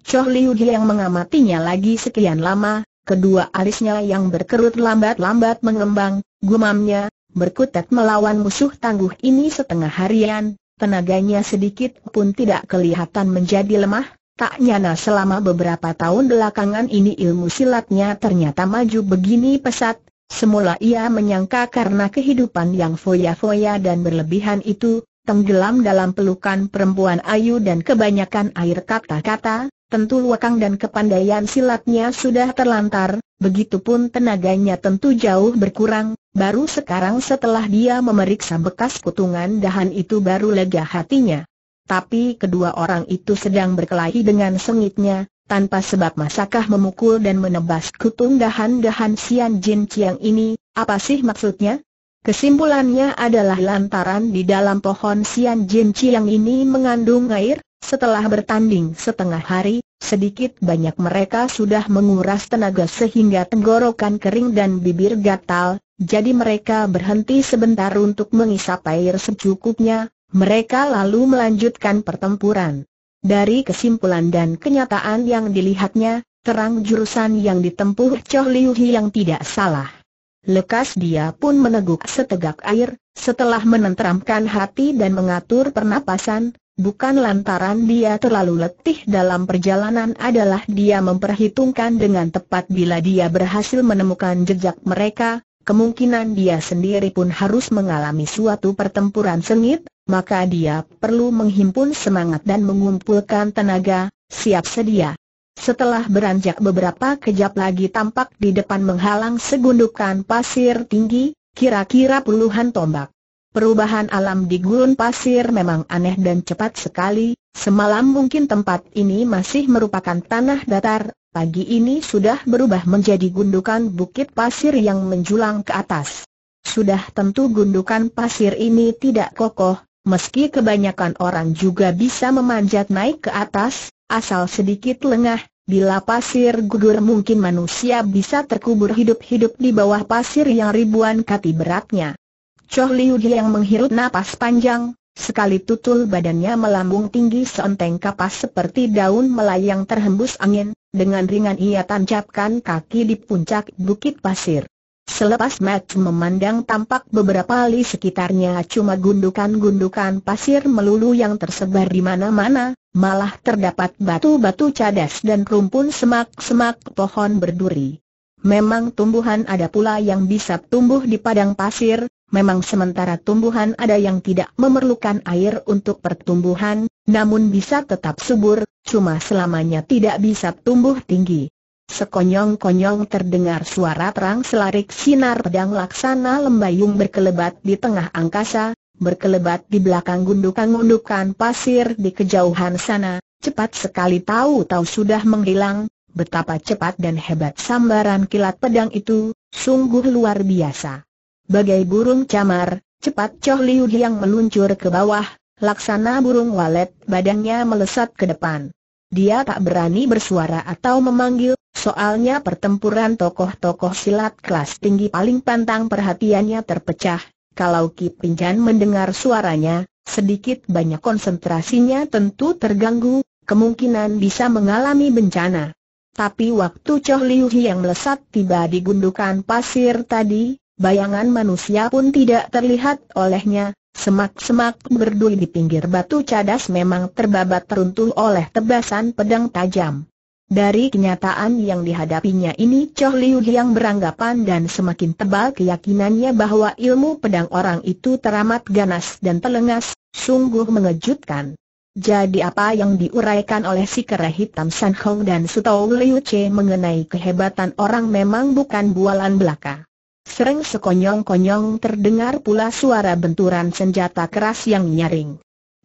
Choh Liu yang mengamatinya lagi sekian lama, kedua alisnya yang berkerut lambat-lambat mengembang, gumamnya, berkutat melawan musuh tangguh ini setengah harian, tenaganya sedikit pun tidak kelihatan menjadi lemah, Tak nyana selama beberapa tahun belakangan ini ilmu silatnya ternyata maju begini pesat, semula ia menyangka karena kehidupan yang foya-foya dan berlebihan itu, tenggelam dalam pelukan perempuan ayu dan kebanyakan air kata-kata, tentu luakang dan kepandaian silatnya sudah terlantar, begitupun tenaganya tentu jauh berkurang, baru sekarang setelah dia memeriksa bekas kutungan dahan itu baru lega hatinya. Tapi kedua orang itu sedang berkelahi dengan sengitnya, tanpa sebab masakah memukul dan menebas kutung dahan-dahan Sian Jin Chiang ini, apa sih maksudnya? Kesimpulannya adalah lantaran di dalam pohon Sian Jin Chiang ini mengandung air, setelah bertanding setengah hari, sedikit banyak mereka sudah menguras tenaga sehingga tenggorokan kering dan bibir gatal, jadi mereka berhenti sebentar untuk mengisap air secukupnya, mereka lalu melanjutkan pertempuran. Dari kesimpulan dan kenyataan yang dilihatnya, terang jurusan yang ditempuh Choh Liu Hi yang tidak salah. Lekas dia pun meneguk setegak air, setelah menenteramkan hati dan mengatur pernapasan, bukan lantaran dia terlalu letih dalam perjalanan adalah dia memperhitungkan dengan tepat bila dia berhasil menemukan jejak mereka, kemungkinan dia sendiri pun harus mengalami suatu pertempuran sengit, maka dia perlu menghimpun semangat dan mengumpulkan tenaga, siap sedia. Setelah beranjak beberapa kejap lagi tampak di depan menghalang segundukan pasir tinggi, kira-kira puluhan tombak. Perubahan alam di gurun pasir memang aneh dan cepat sekali, semalam mungkin tempat ini masih merupakan tanah datar, pagi ini sudah berubah menjadi gundukan bukit pasir yang menjulang ke atas. Sudah tentu gundukan pasir ini tidak kokoh, meski kebanyakan orang juga bisa memanjat naik ke atas, asal sedikit lengah, Bila pasir gugur mungkin manusia bisa terkubur hidup-hidup di bawah pasir yang ribuan kati beratnya. Choh Liu yang menghirup napas panjang, sekali tutul badannya melambung tinggi seenteng kapas seperti daun melayang terhembus angin, dengan ringan ia tancapkan kaki di puncak bukit pasir. Selepas match memandang tampak beberapa li sekitarnya cuma gundukan-gundukan pasir melulu yang tersebar di mana-mana, malah terdapat batu-batu cadas dan rumpun semak-semak pohon berduri. Memang tumbuhan ada pula yang bisa tumbuh di padang pasir, memang sementara tumbuhan ada yang tidak memerlukan air untuk pertumbuhan, namun bisa tetap subur, cuma selamanya tidak bisa tumbuh tinggi. Sekonyong-konyong terdengar suara terang selarik sinar pedang laksana lembayung berkelebat di tengah angkasa, berkelebat di belakang gundukan-gundukan pasir di kejauhan sana, cepat sekali tahu-tahu sudah menghilang, betapa cepat dan hebat sambaran kilat pedang itu, sungguh luar biasa. Bagai burung camar, cepat Choh Liu yang meluncur ke bawah, laksana burung walet badannya melesat ke depan. Dia tak berani bersuara atau memanggil, soalnya pertempuran tokoh-tokoh silat kelas tinggi paling pantang perhatiannya terpecah, kalau Kipinjan mendengar suaranya, sedikit banyak konsentrasinya tentu terganggu, kemungkinan bisa mengalami bencana. Tapi waktu Choh Liu yang melesat tiba di gundukan pasir tadi, bayangan manusia pun tidak terlihat olehnya, semak-semak berdui di pinggir batu cadas memang terbabat teruntuh oleh tebasan pedang tajam. Dari kenyataan yang dihadapinya ini Choh Liu yang beranggapan dan semakin tebal keyakinannya bahwa ilmu pedang orang itu teramat ganas dan telengas, sungguh mengejutkan. Jadi apa yang diuraikan oleh si kera hitam San Hong dan Sutou Liu Che mengenai kehebatan orang memang bukan bualan belaka. Sering sekonyong-konyong terdengar pula suara benturan senjata keras yang nyaring.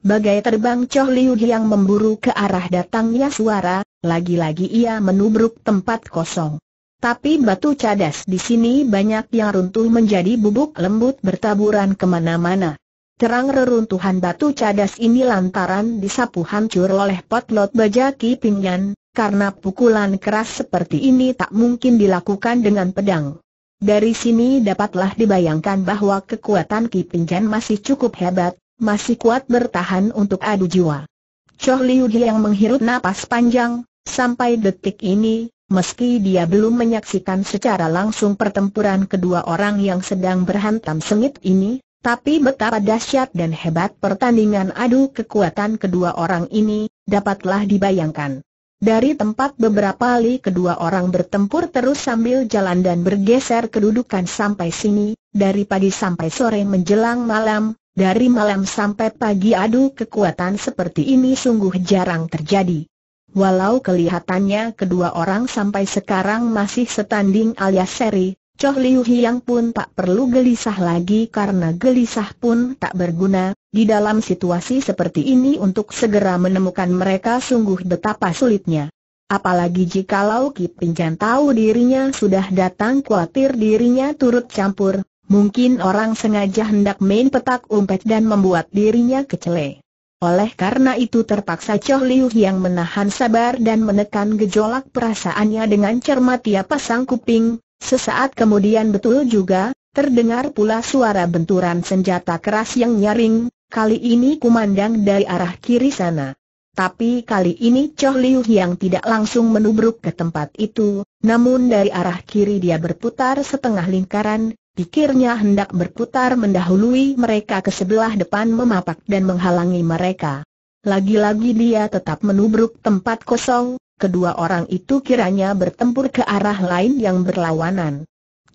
Bagai terbang Choh Liu yang memburu ke arah datangnya suara, lagi-lagi ia menubruk tempat kosong. Tapi batu cadas di sini banyak yang runtuh menjadi bubuk lembut bertaburan kemana-mana. Terang reruntuhan batu cadas ini lantaran disapu hancur oleh potlot baja Ki Pingyan, karena pukulan keras seperti ini tak mungkin dilakukan dengan pedang. Dari sini dapatlah dibayangkan bahwa kekuatan Ki Pingyan masih cukup hebat, masih kuat bertahan untuk adu jiwa. Choh Liu yang menghirup napas panjang, sampai detik ini, meski dia belum menyaksikan secara langsung pertempuran kedua orang yang sedang berhantam sengit ini, tapi betapa dahsyat dan hebat pertandingan adu kekuatan kedua orang ini, dapatlah dibayangkan. Dari tempat beberapa kali kedua orang bertempur terus sambil jalan dan bergeser kedudukan sampai sini, dari pagi sampai sore menjelang malam, dari malam sampai pagi adu kekuatan seperti ini sungguh jarang terjadi. Walau kelihatannya kedua orang sampai sekarang masih setanding alias seri, Choh Liu Hiang pun tak perlu gelisah lagi karena gelisah pun tak berguna, di dalam situasi seperti ini untuk segera menemukan mereka sungguh betapa sulitnya. Apalagi jikalau Ki Pinjan tahu dirinya sudah datang khawatir dirinya turut campur, Mungkin orang sengaja hendak main petak umpet dan membuat dirinya kecele. Oleh karena itu terpaksa Choh Liu yang menahan sabar dan menekan gejolak perasaannya dengan cermat ia ya pasang kuping, sesaat kemudian betul juga, terdengar pula suara benturan senjata keras yang nyaring, kali ini kumandang dari arah kiri sana. Tapi kali ini Choh Liu yang tidak langsung menubruk ke tempat itu, namun dari arah kiri dia berputar setengah lingkaran, Pikirnya hendak berputar mendahului mereka ke sebelah depan memapak dan menghalangi mereka. Lagi-lagi dia tetap menubruk tempat kosong, kedua orang itu kiranya bertempur ke arah lain yang berlawanan.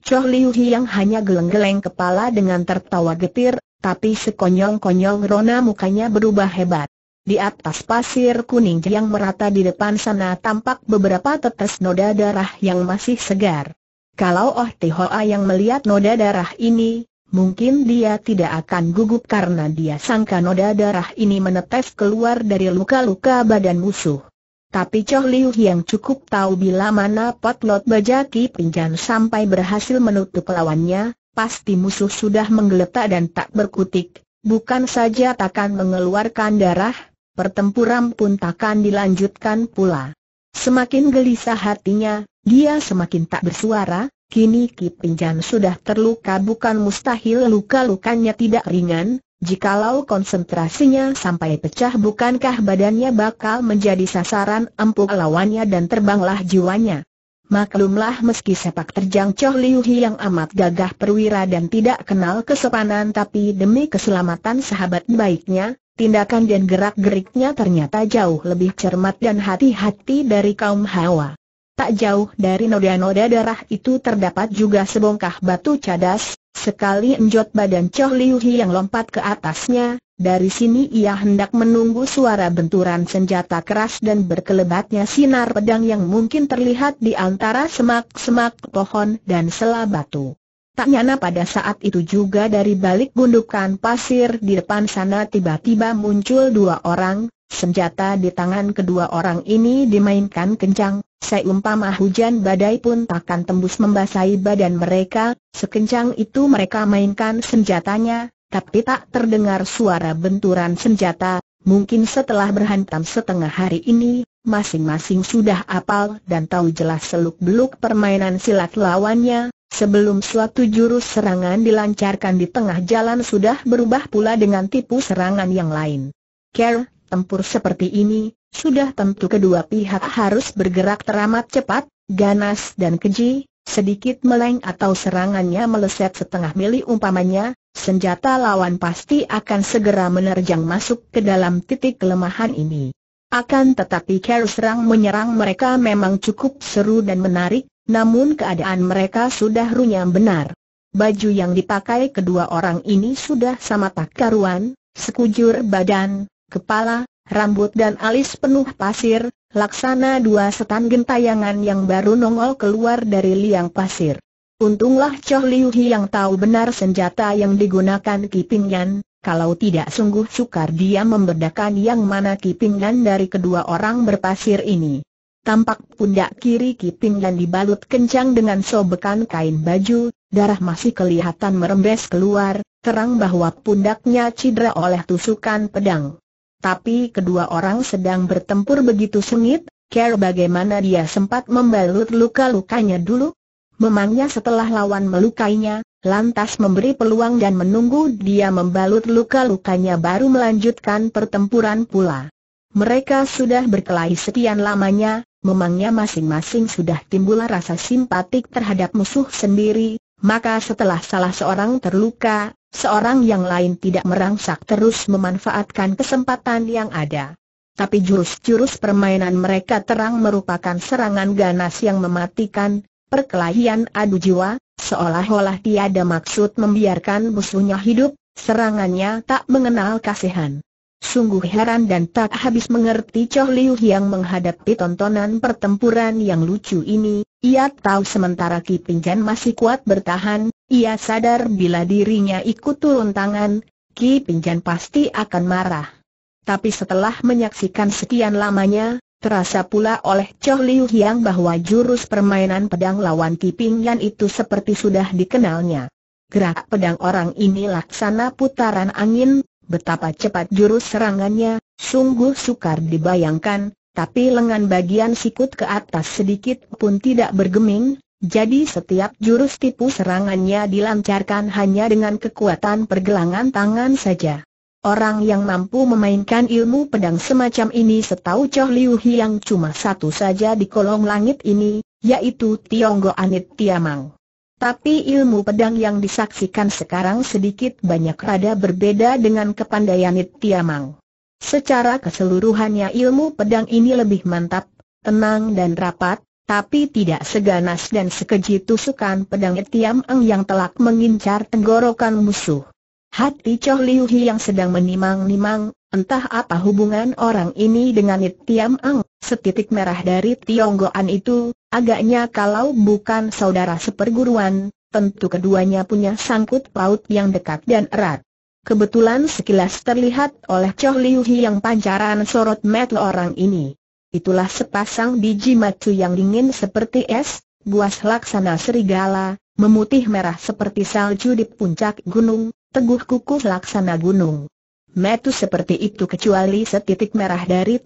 Choh Liu yang hanya geleng-geleng kepala dengan tertawa getir, tapi sekonyong-konyong rona mukanya berubah hebat. Di atas pasir kuning yang merata di depan sana tampak beberapa tetes noda darah yang masih segar. Kalau Oh Tihoa yang melihat noda darah ini, mungkin dia tidak akan gugup karena dia sangka noda darah ini menetes keluar dari luka-luka badan musuh. Tapi Choh Liu yang cukup tahu bila mana potlot bajaki pinjan sampai berhasil menutup lawannya, pasti musuh sudah menggeletak dan tak berkutik, bukan saja takkan mengeluarkan darah, pertempuran pun takkan dilanjutkan pula. Semakin gelisah hatinya, dia semakin tak bersuara, kini Ki Pinjan sudah terluka bukan mustahil luka-lukanya tidak ringan, jikalau konsentrasinya sampai pecah bukankah badannya bakal menjadi sasaran empuk lawannya dan terbanglah jiwanya. Maklumlah meski sepak terjang Choh Liu Hi yang amat gagah perwira dan tidak kenal kesopanan tapi demi keselamatan sahabat baiknya, tindakan dan gerak-geriknya ternyata jauh lebih cermat dan hati-hati dari kaum Hawa. Tak jauh dari noda-noda darah itu terdapat juga sebongkah batu cadas, sekali enjot badan Choh Liu Hi yang lompat ke atasnya, dari sini ia hendak menunggu suara benturan senjata keras dan berkelebatnya sinar pedang yang mungkin terlihat di antara semak-semak pohon dan sela batu. Tak nyana pada saat itu juga dari balik gundukan pasir di depan sana tiba-tiba muncul dua orang, senjata di tangan kedua orang ini dimainkan kencang, seumpama hujan badai pun takkan tembus membasahi badan mereka, sekencang itu mereka mainkan senjatanya, tapi tak terdengar suara benturan senjata, mungkin setelah berhantam setengah hari ini, masing-masing sudah apal dan tahu jelas seluk-beluk permainan silat lawannya, Sebelum suatu jurus serangan dilancarkan di tengah jalan sudah berubah pula dengan tipu serangan yang lain. Care, tempur seperti ini, sudah tentu kedua pihak harus bergerak teramat cepat, ganas dan keji, sedikit meleng atau serangannya meleset setengah mili umpamanya, senjata lawan pasti akan segera menerjang masuk ke dalam titik kelemahan ini. Akan tetapi Care serang menyerang mereka memang cukup seru dan menarik, namun keadaan mereka sudah runyam benar. Baju yang dipakai kedua orang ini sudah sama tak karuan, sekujur badan, kepala, rambut dan alis penuh pasir, laksana dua setan gentayangan yang baru nongol keluar dari liang pasir. Untunglah Choh Liu Hi yang tahu benar senjata yang digunakan Kipingyan, kalau tidak sungguh sukar dia membedakan yang mana Kipingyan dari kedua orang berpasir ini tampak pundak kiri Kiping dan dibalut kencang dengan sobekan kain baju, darah masih kelihatan merembes keluar, terang bahwa pundaknya cedera oleh tusukan pedang. Tapi kedua orang sedang bertempur begitu sengit, care bagaimana dia sempat membalut luka-lukanya dulu? Memangnya setelah lawan melukainya, lantas memberi peluang dan menunggu dia membalut luka-lukanya baru melanjutkan pertempuran pula. Mereka sudah berkelahi sekian lamanya, memangnya masing-masing sudah timbul rasa simpatik terhadap musuh sendiri, maka setelah salah seorang terluka, seorang yang lain tidak merangsak terus memanfaatkan kesempatan yang ada. Tapi jurus-jurus permainan mereka terang merupakan serangan ganas yang mematikan, perkelahian adu jiwa, seolah-olah tiada maksud membiarkan musuhnya hidup, serangannya tak mengenal kasihan. Sungguh heran dan tak habis mengerti Choh Liu yang menghadapi tontonan pertempuran yang lucu ini, ia tahu sementara Ki Pingjan masih kuat bertahan, ia sadar bila dirinya ikut turun tangan, Ki Pingjan pasti akan marah. Tapi setelah menyaksikan sekian lamanya, terasa pula oleh Choh Liu yang bahwa jurus permainan pedang lawan Ki Pingjan itu seperti sudah dikenalnya. Gerak pedang orang ini laksana putaran angin, betapa cepat jurus serangannya, sungguh sukar dibayangkan, tapi lengan bagian sikut ke atas sedikit pun tidak bergeming, jadi setiap jurus tipu serangannya dilancarkan hanya dengan kekuatan pergelangan tangan saja. Orang yang mampu memainkan ilmu pedang semacam ini setahu Choh Liu Hiang cuma satu saja di kolong langit ini, yaitu Tionggo Anit Tiamang. Tapi ilmu pedang yang disaksikan sekarang sedikit banyak rada berbeda dengan kepandaian Tiamang. Secara keseluruhannya ilmu pedang ini lebih mantap, tenang dan rapat, tapi tidak seganas dan sekeji tusukan pedang Tiamang yang telak mengincar tenggorokan musuh. Hati Choh Liu yang sedang menimang-nimang, entah apa hubungan orang ini dengan Tiamang, Setitik merah dari Tionggoan itu, agaknya kalau bukan saudara seperguruan, tentu keduanya punya sangkut paut yang dekat dan erat. Kebetulan sekilas terlihat oleh Choh Liu yang pancaran sorot mata orang ini. Itulah sepasang biji matu yang dingin seperti es, buas laksana serigala, memutih merah seperti salju di puncak gunung, teguh kukuh laksana gunung. Metu seperti itu kecuali setitik merah dari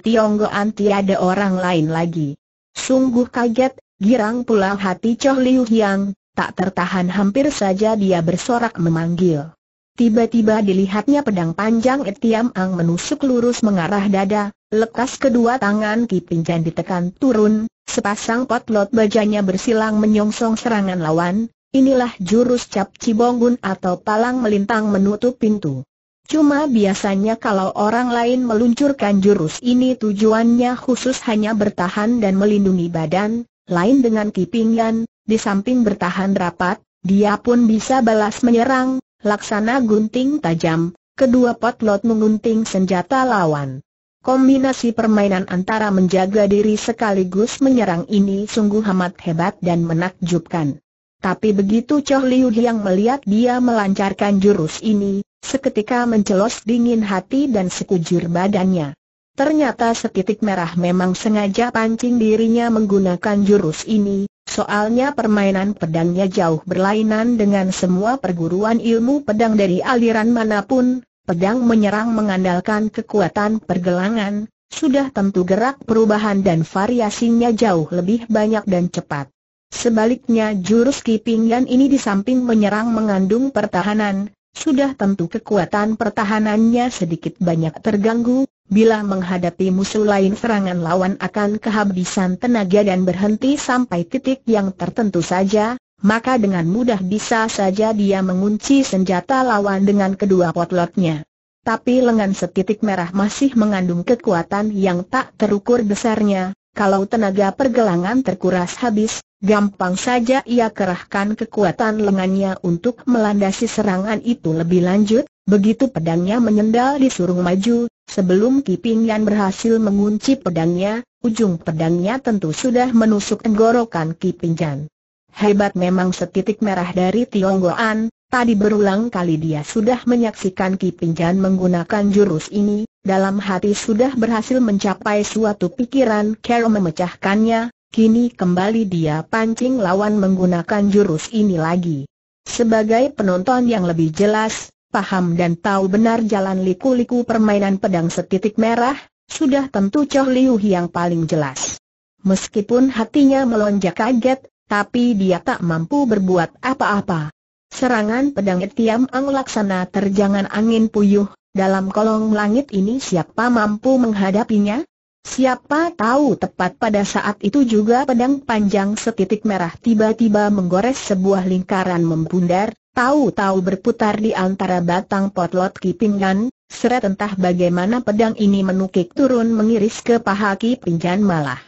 anti ada orang lain lagi. Sungguh kaget, girang pula hati Choh Liu Hiang, tak tertahan hampir saja dia bersorak memanggil. Tiba-tiba dilihatnya pedang panjang Etiam Ang menusuk lurus mengarah dada, lekas kedua tangan kipinjan ditekan turun, sepasang potlot bajanya bersilang menyongsong serangan lawan, inilah jurus cap cibonggun atau palang melintang menutup pintu. Cuma biasanya kalau orang lain meluncurkan jurus ini tujuannya khusus hanya bertahan dan melindungi badan, lain dengan kipingan, di samping bertahan rapat, dia pun bisa balas menyerang, laksana gunting tajam, kedua potlot mengunting senjata lawan. Kombinasi permainan antara menjaga diri sekaligus menyerang ini sungguh amat hebat dan menakjubkan. Tapi begitu Choh Liu yang melihat dia melancarkan jurus ini, Seketika mencelos dingin hati dan sekujur badannya. Ternyata setitik merah memang sengaja pancing dirinya menggunakan jurus ini, soalnya permainan pedangnya jauh berlainan dengan semua perguruan ilmu pedang dari aliran manapun, pedang menyerang mengandalkan kekuatan pergelangan, sudah tentu gerak perubahan dan variasinya jauh lebih banyak dan cepat. Sebaliknya jurus kipingan ini di samping menyerang mengandung pertahanan, sudah tentu kekuatan pertahanannya sedikit banyak terganggu, bila menghadapi musuh lain serangan lawan akan kehabisan tenaga dan berhenti sampai titik yang tertentu saja, maka dengan mudah bisa saja dia mengunci senjata lawan dengan kedua potlotnya. Tapi lengan setitik merah masih mengandung kekuatan yang tak terukur besarnya, kalau tenaga pergelangan terkuras habis, Gampang saja ia kerahkan kekuatan lengannya untuk melandasi serangan itu lebih lanjut, begitu pedangnya menyendal disuruh maju, sebelum Yan berhasil mengunci pedangnya, ujung pedangnya tentu sudah menusuk tenggorokan Kipingan. Hebat memang setitik merah dari Tionggoan, tadi berulang kali dia sudah menyaksikan Kipingan menggunakan jurus ini, dalam hati sudah berhasil mencapai suatu pikiran Carol memecahkannya, Kini kembali dia pancing lawan menggunakan jurus ini lagi. Sebagai penonton yang lebih jelas, paham dan tahu benar jalan liku-liku permainan pedang setitik merah, sudah tentu Choh Liu yang paling jelas. Meskipun hatinya melonjak kaget, tapi dia tak mampu berbuat apa-apa. Serangan pedang etiam Ang Laksana terjangan angin puyuh, dalam kolong langit ini siapa mampu menghadapinya? Siapa tahu tepat pada saat itu juga pedang panjang setitik merah tiba-tiba menggores sebuah lingkaran membundar, tahu-tahu berputar di antara batang potlot kipingan. seret entah bagaimana pedang ini menukik turun mengiris ke paha kiping malah.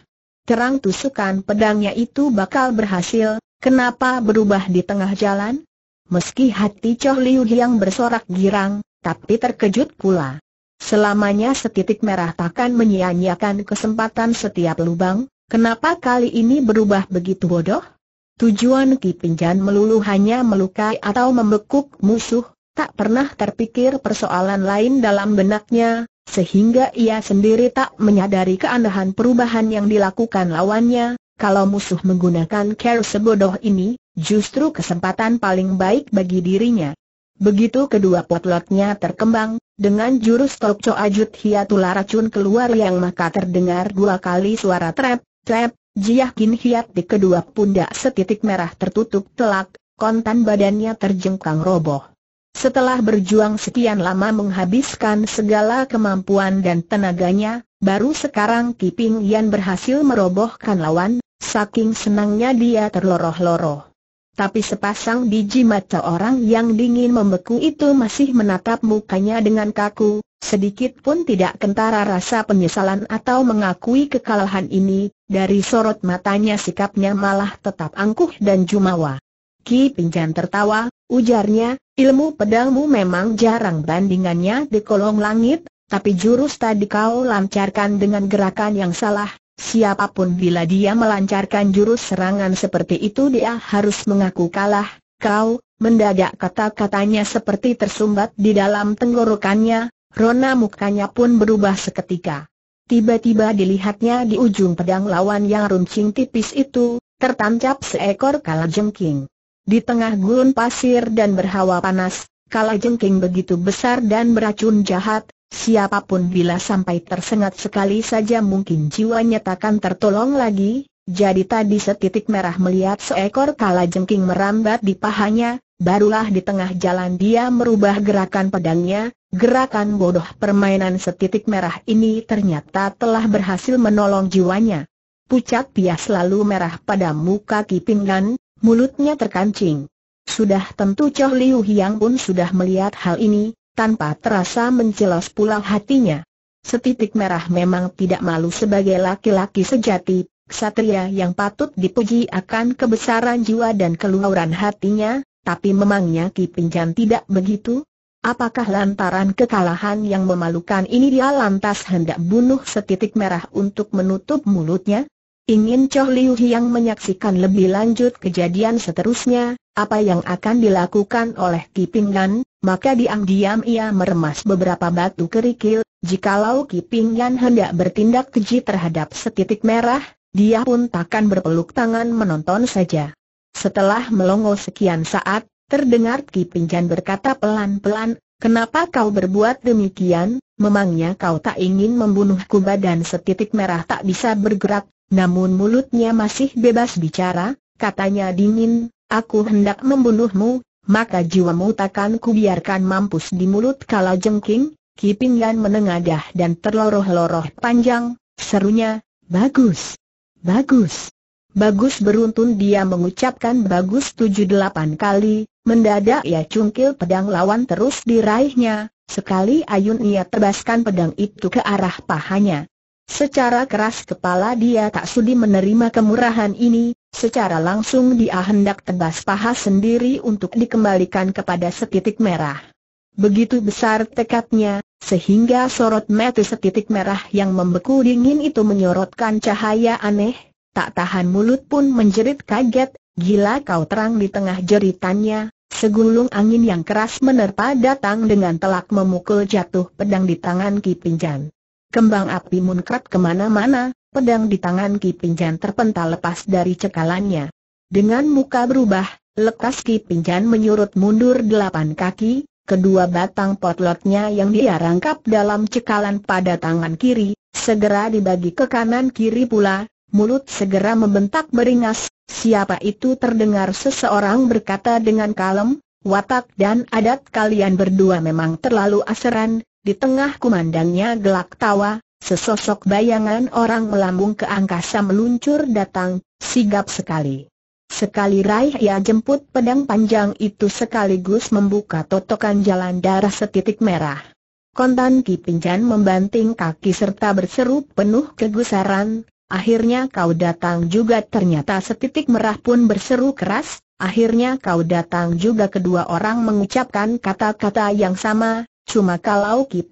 Terang tusukan pedangnya itu bakal berhasil, kenapa berubah di tengah jalan? Meski hati Choh Liu yang bersorak girang, tapi terkejut pula. Selamanya setitik merah takkan menyia-nyiakan kesempatan setiap lubang, kenapa kali ini berubah begitu bodoh? Tujuan Ki melulu hanya melukai atau membekuk musuh, tak pernah terpikir persoalan lain dalam benaknya, sehingga ia sendiri tak menyadari keanehan perubahan yang dilakukan lawannya. Kalau musuh menggunakan care sebodoh ini, justru kesempatan paling baik bagi dirinya. Begitu kedua potlotnya terkembang, dengan jurus Tokco Ajut Hiatula racun keluar yang maka terdengar dua kali suara trap, trap, jiah kin hiat di kedua pundak setitik merah tertutup telak, kontan badannya terjengkang roboh. Setelah berjuang sekian lama menghabiskan segala kemampuan dan tenaganya, baru sekarang Kiping Yan berhasil merobohkan lawan, saking senangnya dia terloroh-loroh. Tapi sepasang biji mata orang yang dingin membeku itu masih menatap mukanya dengan kaku, sedikit pun tidak kentara rasa penyesalan atau mengakui kekalahan ini, dari sorot matanya sikapnya malah tetap angkuh dan jumawa. Ki Pinjan tertawa, ujarnya, ilmu pedangmu memang jarang bandingannya di kolong langit, tapi jurus tadi kau lancarkan dengan gerakan yang salah, Siapapun bila dia melancarkan jurus serangan seperti itu dia harus mengaku kalah, kau, mendadak kata-katanya seperti tersumbat di dalam tenggorokannya, rona mukanya pun berubah seketika. Tiba-tiba dilihatnya di ujung pedang lawan yang runcing tipis itu, tertancap seekor kalajengking. Di tengah gurun pasir dan berhawa panas, kalajengking begitu besar dan beracun jahat, Siapapun bila sampai tersengat sekali saja mungkin jiwanya takkan tertolong lagi, jadi tadi setitik merah melihat seekor kala jengking merambat di pahanya, barulah di tengah jalan dia merubah gerakan pedangnya, gerakan bodoh permainan setitik merah ini ternyata telah berhasil menolong jiwanya. Pucat dia selalu merah pada muka kipingan, mulutnya terkancing. Sudah tentu Choh Liu Hiang pun sudah melihat hal ini, tanpa terasa menjelas pula hatinya. Setitik merah memang tidak malu sebagai laki-laki sejati, ksatria yang patut dipuji akan kebesaran jiwa dan keluaran hatinya, tapi memangnya Ki Pinjan tidak begitu? Apakah lantaran kekalahan yang memalukan ini dia lantas hendak bunuh setitik merah untuk menutup mulutnya? Ingin Choh Liu Hiang menyaksikan lebih lanjut kejadian seterusnya, apa yang akan dilakukan oleh Yan, maka diam-diam ia meremas beberapa batu kerikil, jikalau Yan hendak bertindak keji terhadap setitik merah, dia pun takkan berpeluk tangan menonton saja. Setelah melongo sekian saat, terdengar Yan berkata pelan-pelan, Kenapa kau berbuat demikian? Memangnya kau tak ingin membunuhku badan setitik merah tak bisa bergerak, namun mulutnya masih bebas bicara, katanya dingin, aku hendak membunuhmu, maka jiwamu takkan kubiarkan mampus di mulut kalau jengking, kipingan menengadah dan terloroh-loroh panjang, serunya, bagus, bagus. Bagus beruntun dia mengucapkan bagus tujuh delapan kali, mendadak ia cungkil pedang lawan terus diraihnya, sekali ayun ia tebaskan pedang itu ke arah pahanya. Secara keras kepala dia tak sudi menerima kemurahan ini, secara langsung dia hendak tebas paha sendiri untuk dikembalikan kepada setitik merah. Begitu besar tekadnya, sehingga sorot mata setitik merah yang membeku dingin itu menyorotkan cahaya aneh, tak tahan mulut pun menjerit kaget, gila kau terang di tengah jeritannya, Segulung angin yang keras menerpa datang dengan telak memukul jatuh pedang di tangan Ki Pinjan. Kembang api munkrat kemana-mana, pedang di tangan Ki Pinjan terpental lepas dari cekalannya. Dengan muka berubah, lekas Ki Pinjan menyurut mundur delapan kaki, kedua batang potlotnya yang dia rangkap dalam cekalan pada tangan kiri, segera dibagi ke kanan kiri pula, mulut segera membentak beringas, siapa itu terdengar seseorang berkata dengan kalem, watak dan adat kalian berdua memang terlalu aseran, di tengah kumandangnya gelak tawa, sesosok bayangan orang melambung ke angkasa meluncur datang, sigap sekali. Sekali raih ia jemput pedang panjang itu sekaligus membuka totokan jalan darah setitik merah. Kontan Ki Pinjan membanting kaki serta berseru penuh kegusaran, akhirnya kau datang juga ternyata setitik merah pun berseru keras, akhirnya kau datang juga kedua orang mengucapkan kata-kata yang sama, Cuma kalau Ki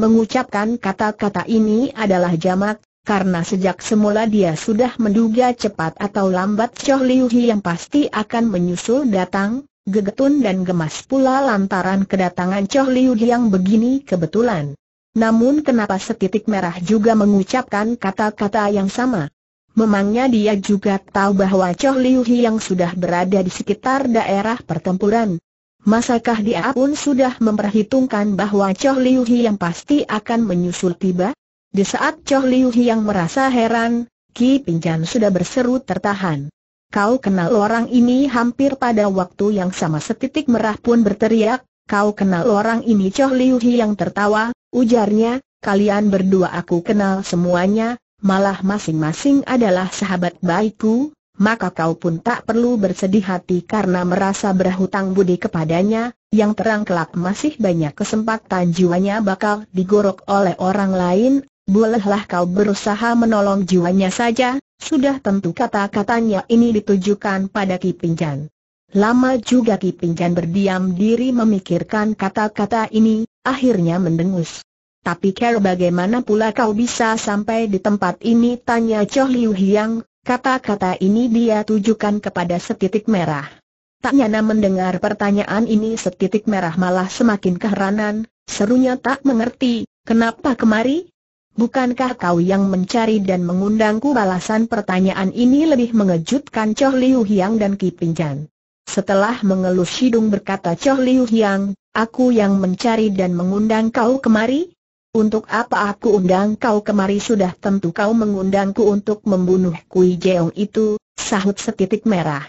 mengucapkan kata-kata ini adalah jamak, karena sejak semula dia sudah menduga cepat atau lambat Choh Liu Hi yang pasti akan menyusul datang, gegetun dan gemas pula lantaran kedatangan Choh Liu Hi yang begini kebetulan. Namun kenapa setitik merah juga mengucapkan kata-kata yang sama? Memangnya dia juga tahu bahwa Choh Liu Hi yang sudah berada di sekitar daerah pertempuran, Masakah dia pun sudah memperhitungkan bahwa Choh Liu yang pasti akan menyusul tiba? Di saat Choh Liu yang merasa heran, Ki Pinjan sudah berseru tertahan. Kau kenal orang ini hampir pada waktu yang sama setitik merah pun berteriak, kau kenal orang ini Choh Liu yang tertawa, ujarnya, kalian berdua aku kenal semuanya, malah masing-masing adalah sahabat baikku, maka kau pun tak perlu bersedih hati karena merasa berhutang budi kepadanya, yang terang kelak masih banyak kesempatan jiwanya bakal digorok oleh orang lain, bolehlah kau berusaha menolong jiwanya saja, sudah tentu kata-katanya ini ditujukan pada Ki Pinjan. Lama juga Ki Pinjan berdiam diri memikirkan kata-kata ini, akhirnya mendengus. Tapi Ker bagaimana pula kau bisa sampai di tempat ini tanya Choh Liu Hiang, Kata-kata ini dia tujukan kepada setitik merah. Tak nyana mendengar pertanyaan ini setitik merah malah semakin keheranan, serunya tak mengerti, kenapa kemari? Bukankah kau yang mencari dan mengundangku balasan pertanyaan ini lebih mengejutkan Choh Liu Hiang dan Ki Pinjan? Setelah mengelus hidung berkata Choh Liu Hiang, aku yang mencari dan mengundang kau kemari? Untuk apa aku undang kau kemari sudah tentu kau mengundangku untuk membunuh Kui Jeong itu, sahut setitik merah.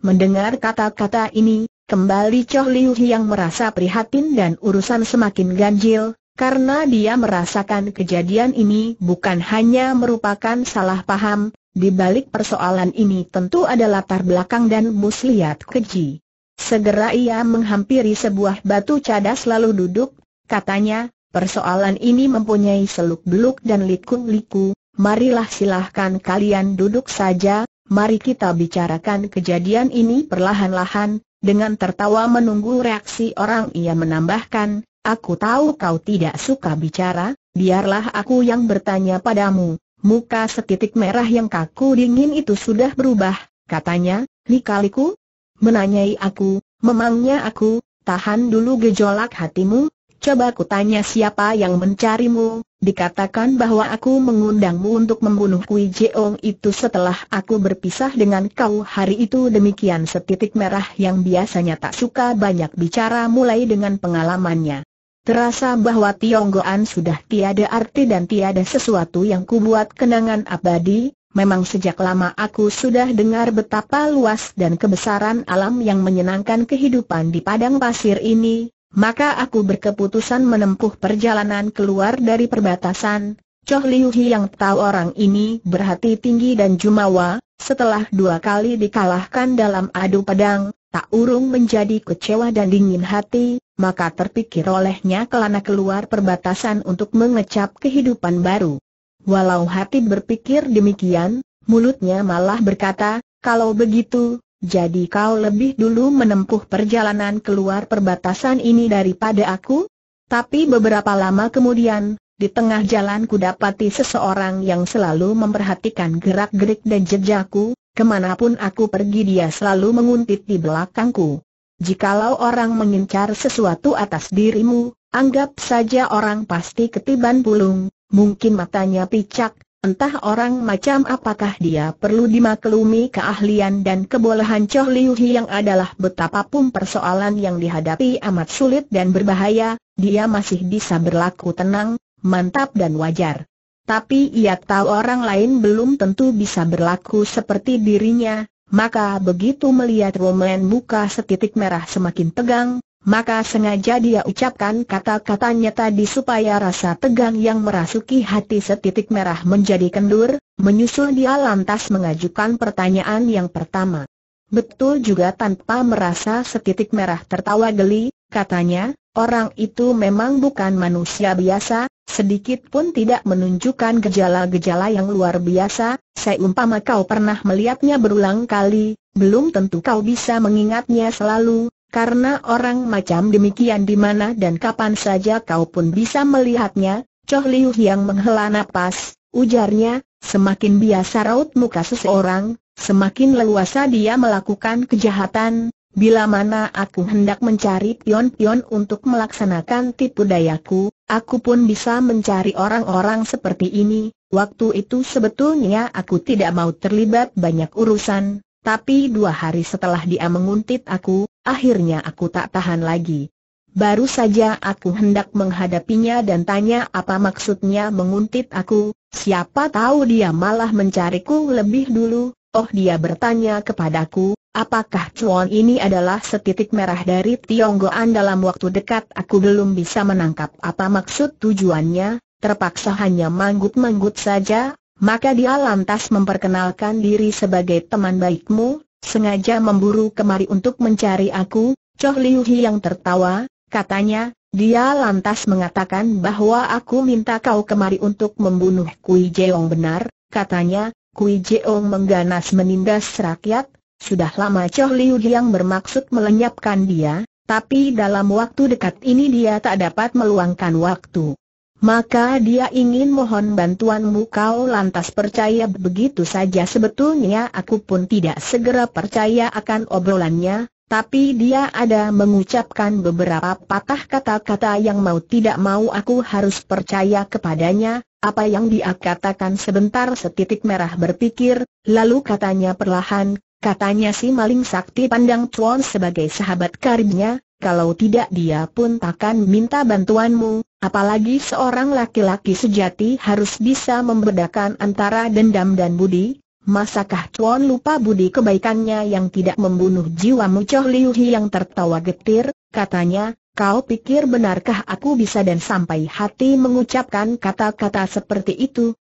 Mendengar kata-kata ini, kembali Choh Liu yang merasa prihatin dan urusan semakin ganjil, karena dia merasakan kejadian ini bukan hanya merupakan salah paham, di balik persoalan ini tentu ada latar belakang dan muslihat keji. Segera ia menghampiri sebuah batu cadas lalu duduk, katanya, persoalan ini mempunyai seluk-beluk dan liku-liku, marilah silahkan kalian duduk saja, mari kita bicarakan kejadian ini perlahan-lahan, dengan tertawa menunggu reaksi orang ia menambahkan, aku tahu kau tidak suka bicara, biarlah aku yang bertanya padamu, muka setitik merah yang kaku dingin itu sudah berubah, katanya, likaliku, menanyai aku, memangnya aku, tahan dulu gejolak hatimu, coba kutanya siapa yang mencarimu, dikatakan bahwa aku mengundangmu untuk membunuh Kui Jeong itu setelah aku berpisah dengan kau hari itu demikian setitik merah yang biasanya tak suka banyak bicara mulai dengan pengalamannya. Terasa bahwa Tionggoan sudah tiada arti dan tiada sesuatu yang kubuat kenangan abadi, memang sejak lama aku sudah dengar betapa luas dan kebesaran alam yang menyenangkan kehidupan di padang pasir ini, maka aku berkeputusan menempuh perjalanan keluar dari perbatasan. Choh Liu Hi yang tahu orang ini berhati tinggi dan jumawa, setelah dua kali dikalahkan dalam adu pedang, tak urung menjadi kecewa dan dingin hati, maka terpikir olehnya kelana keluar perbatasan untuk mengecap kehidupan baru. Walau hati berpikir demikian, mulutnya malah berkata, kalau begitu, jadi kau lebih dulu menempuh perjalanan keluar perbatasan ini daripada aku? Tapi beberapa lama kemudian, di tengah jalan ku dapati seseorang yang selalu memperhatikan gerak-gerik dan jejakku, kemanapun aku pergi dia selalu menguntit di belakangku. Jikalau orang mengincar sesuatu atas dirimu, anggap saja orang pasti ketiban pulung, mungkin matanya picak, Entah orang macam apakah dia perlu dimaklumi keahlian dan kebolehan Choh Liu Hi yang adalah betapapun persoalan yang dihadapi amat sulit dan berbahaya, dia masih bisa berlaku tenang, mantap dan wajar. Tapi ia tahu orang lain belum tentu bisa berlaku seperti dirinya, maka begitu melihat Roman muka setitik merah semakin tegang, maka sengaja dia ucapkan kata-katanya tadi supaya rasa tegang yang merasuki hati setitik merah menjadi kendur, menyusul dia lantas mengajukan pertanyaan yang pertama. Betul juga tanpa merasa setitik merah tertawa geli, katanya, orang itu memang bukan manusia biasa, sedikit pun tidak menunjukkan gejala-gejala yang luar biasa, saya umpama kau pernah melihatnya berulang kali, belum tentu kau bisa mengingatnya selalu, karena orang macam demikian di mana dan kapan saja kau pun bisa melihatnya, Choh Liu yang menghela napas, ujarnya, semakin biasa raut muka seseorang, semakin leluasa dia melakukan kejahatan, bila mana aku hendak mencari pion-pion untuk melaksanakan tipu dayaku, aku pun bisa mencari orang-orang seperti ini, waktu itu sebetulnya aku tidak mau terlibat banyak urusan, tapi dua hari setelah dia menguntit aku, Akhirnya aku tak tahan lagi. Baru saja aku hendak menghadapinya dan tanya apa maksudnya menguntit aku, siapa tahu dia malah mencariku lebih dulu. Oh dia bertanya kepadaku, apakah cuan ini adalah setitik merah dari Tionggoan dalam waktu dekat aku belum bisa menangkap apa maksud tujuannya, terpaksa hanya manggut-manggut saja, maka dia lantas memperkenalkan diri sebagai teman baikmu, Sengaja memburu kemari untuk mencari aku, Choh Liu yang tertawa, katanya, dia lantas mengatakan bahwa aku minta kau kemari untuk membunuh Kui Jeong benar, katanya, Kui Jeong mengganas menindas rakyat, sudah lama Choh Liu yang bermaksud melenyapkan dia, tapi dalam waktu dekat ini dia tak dapat meluangkan waktu. Maka dia ingin mohon bantuanmu kau lantas percaya begitu saja sebetulnya aku pun tidak segera percaya akan obrolannya, tapi dia ada mengucapkan beberapa patah kata-kata yang mau tidak mau aku harus percaya kepadanya, apa yang dia katakan sebentar setitik merah berpikir, lalu katanya perlahan, katanya si maling sakti pandang Chuan sebagai sahabat karibnya, kalau tidak dia pun takkan minta bantuanmu, apalagi seorang laki-laki sejati harus bisa membedakan antara dendam dan budi, masakah Chuan lupa budi kebaikannya yang tidak membunuh jiwamu Choh Liu Hi yang tertawa getir, katanya, kau pikir benarkah aku bisa dan sampai hati mengucapkan kata-kata seperti itu,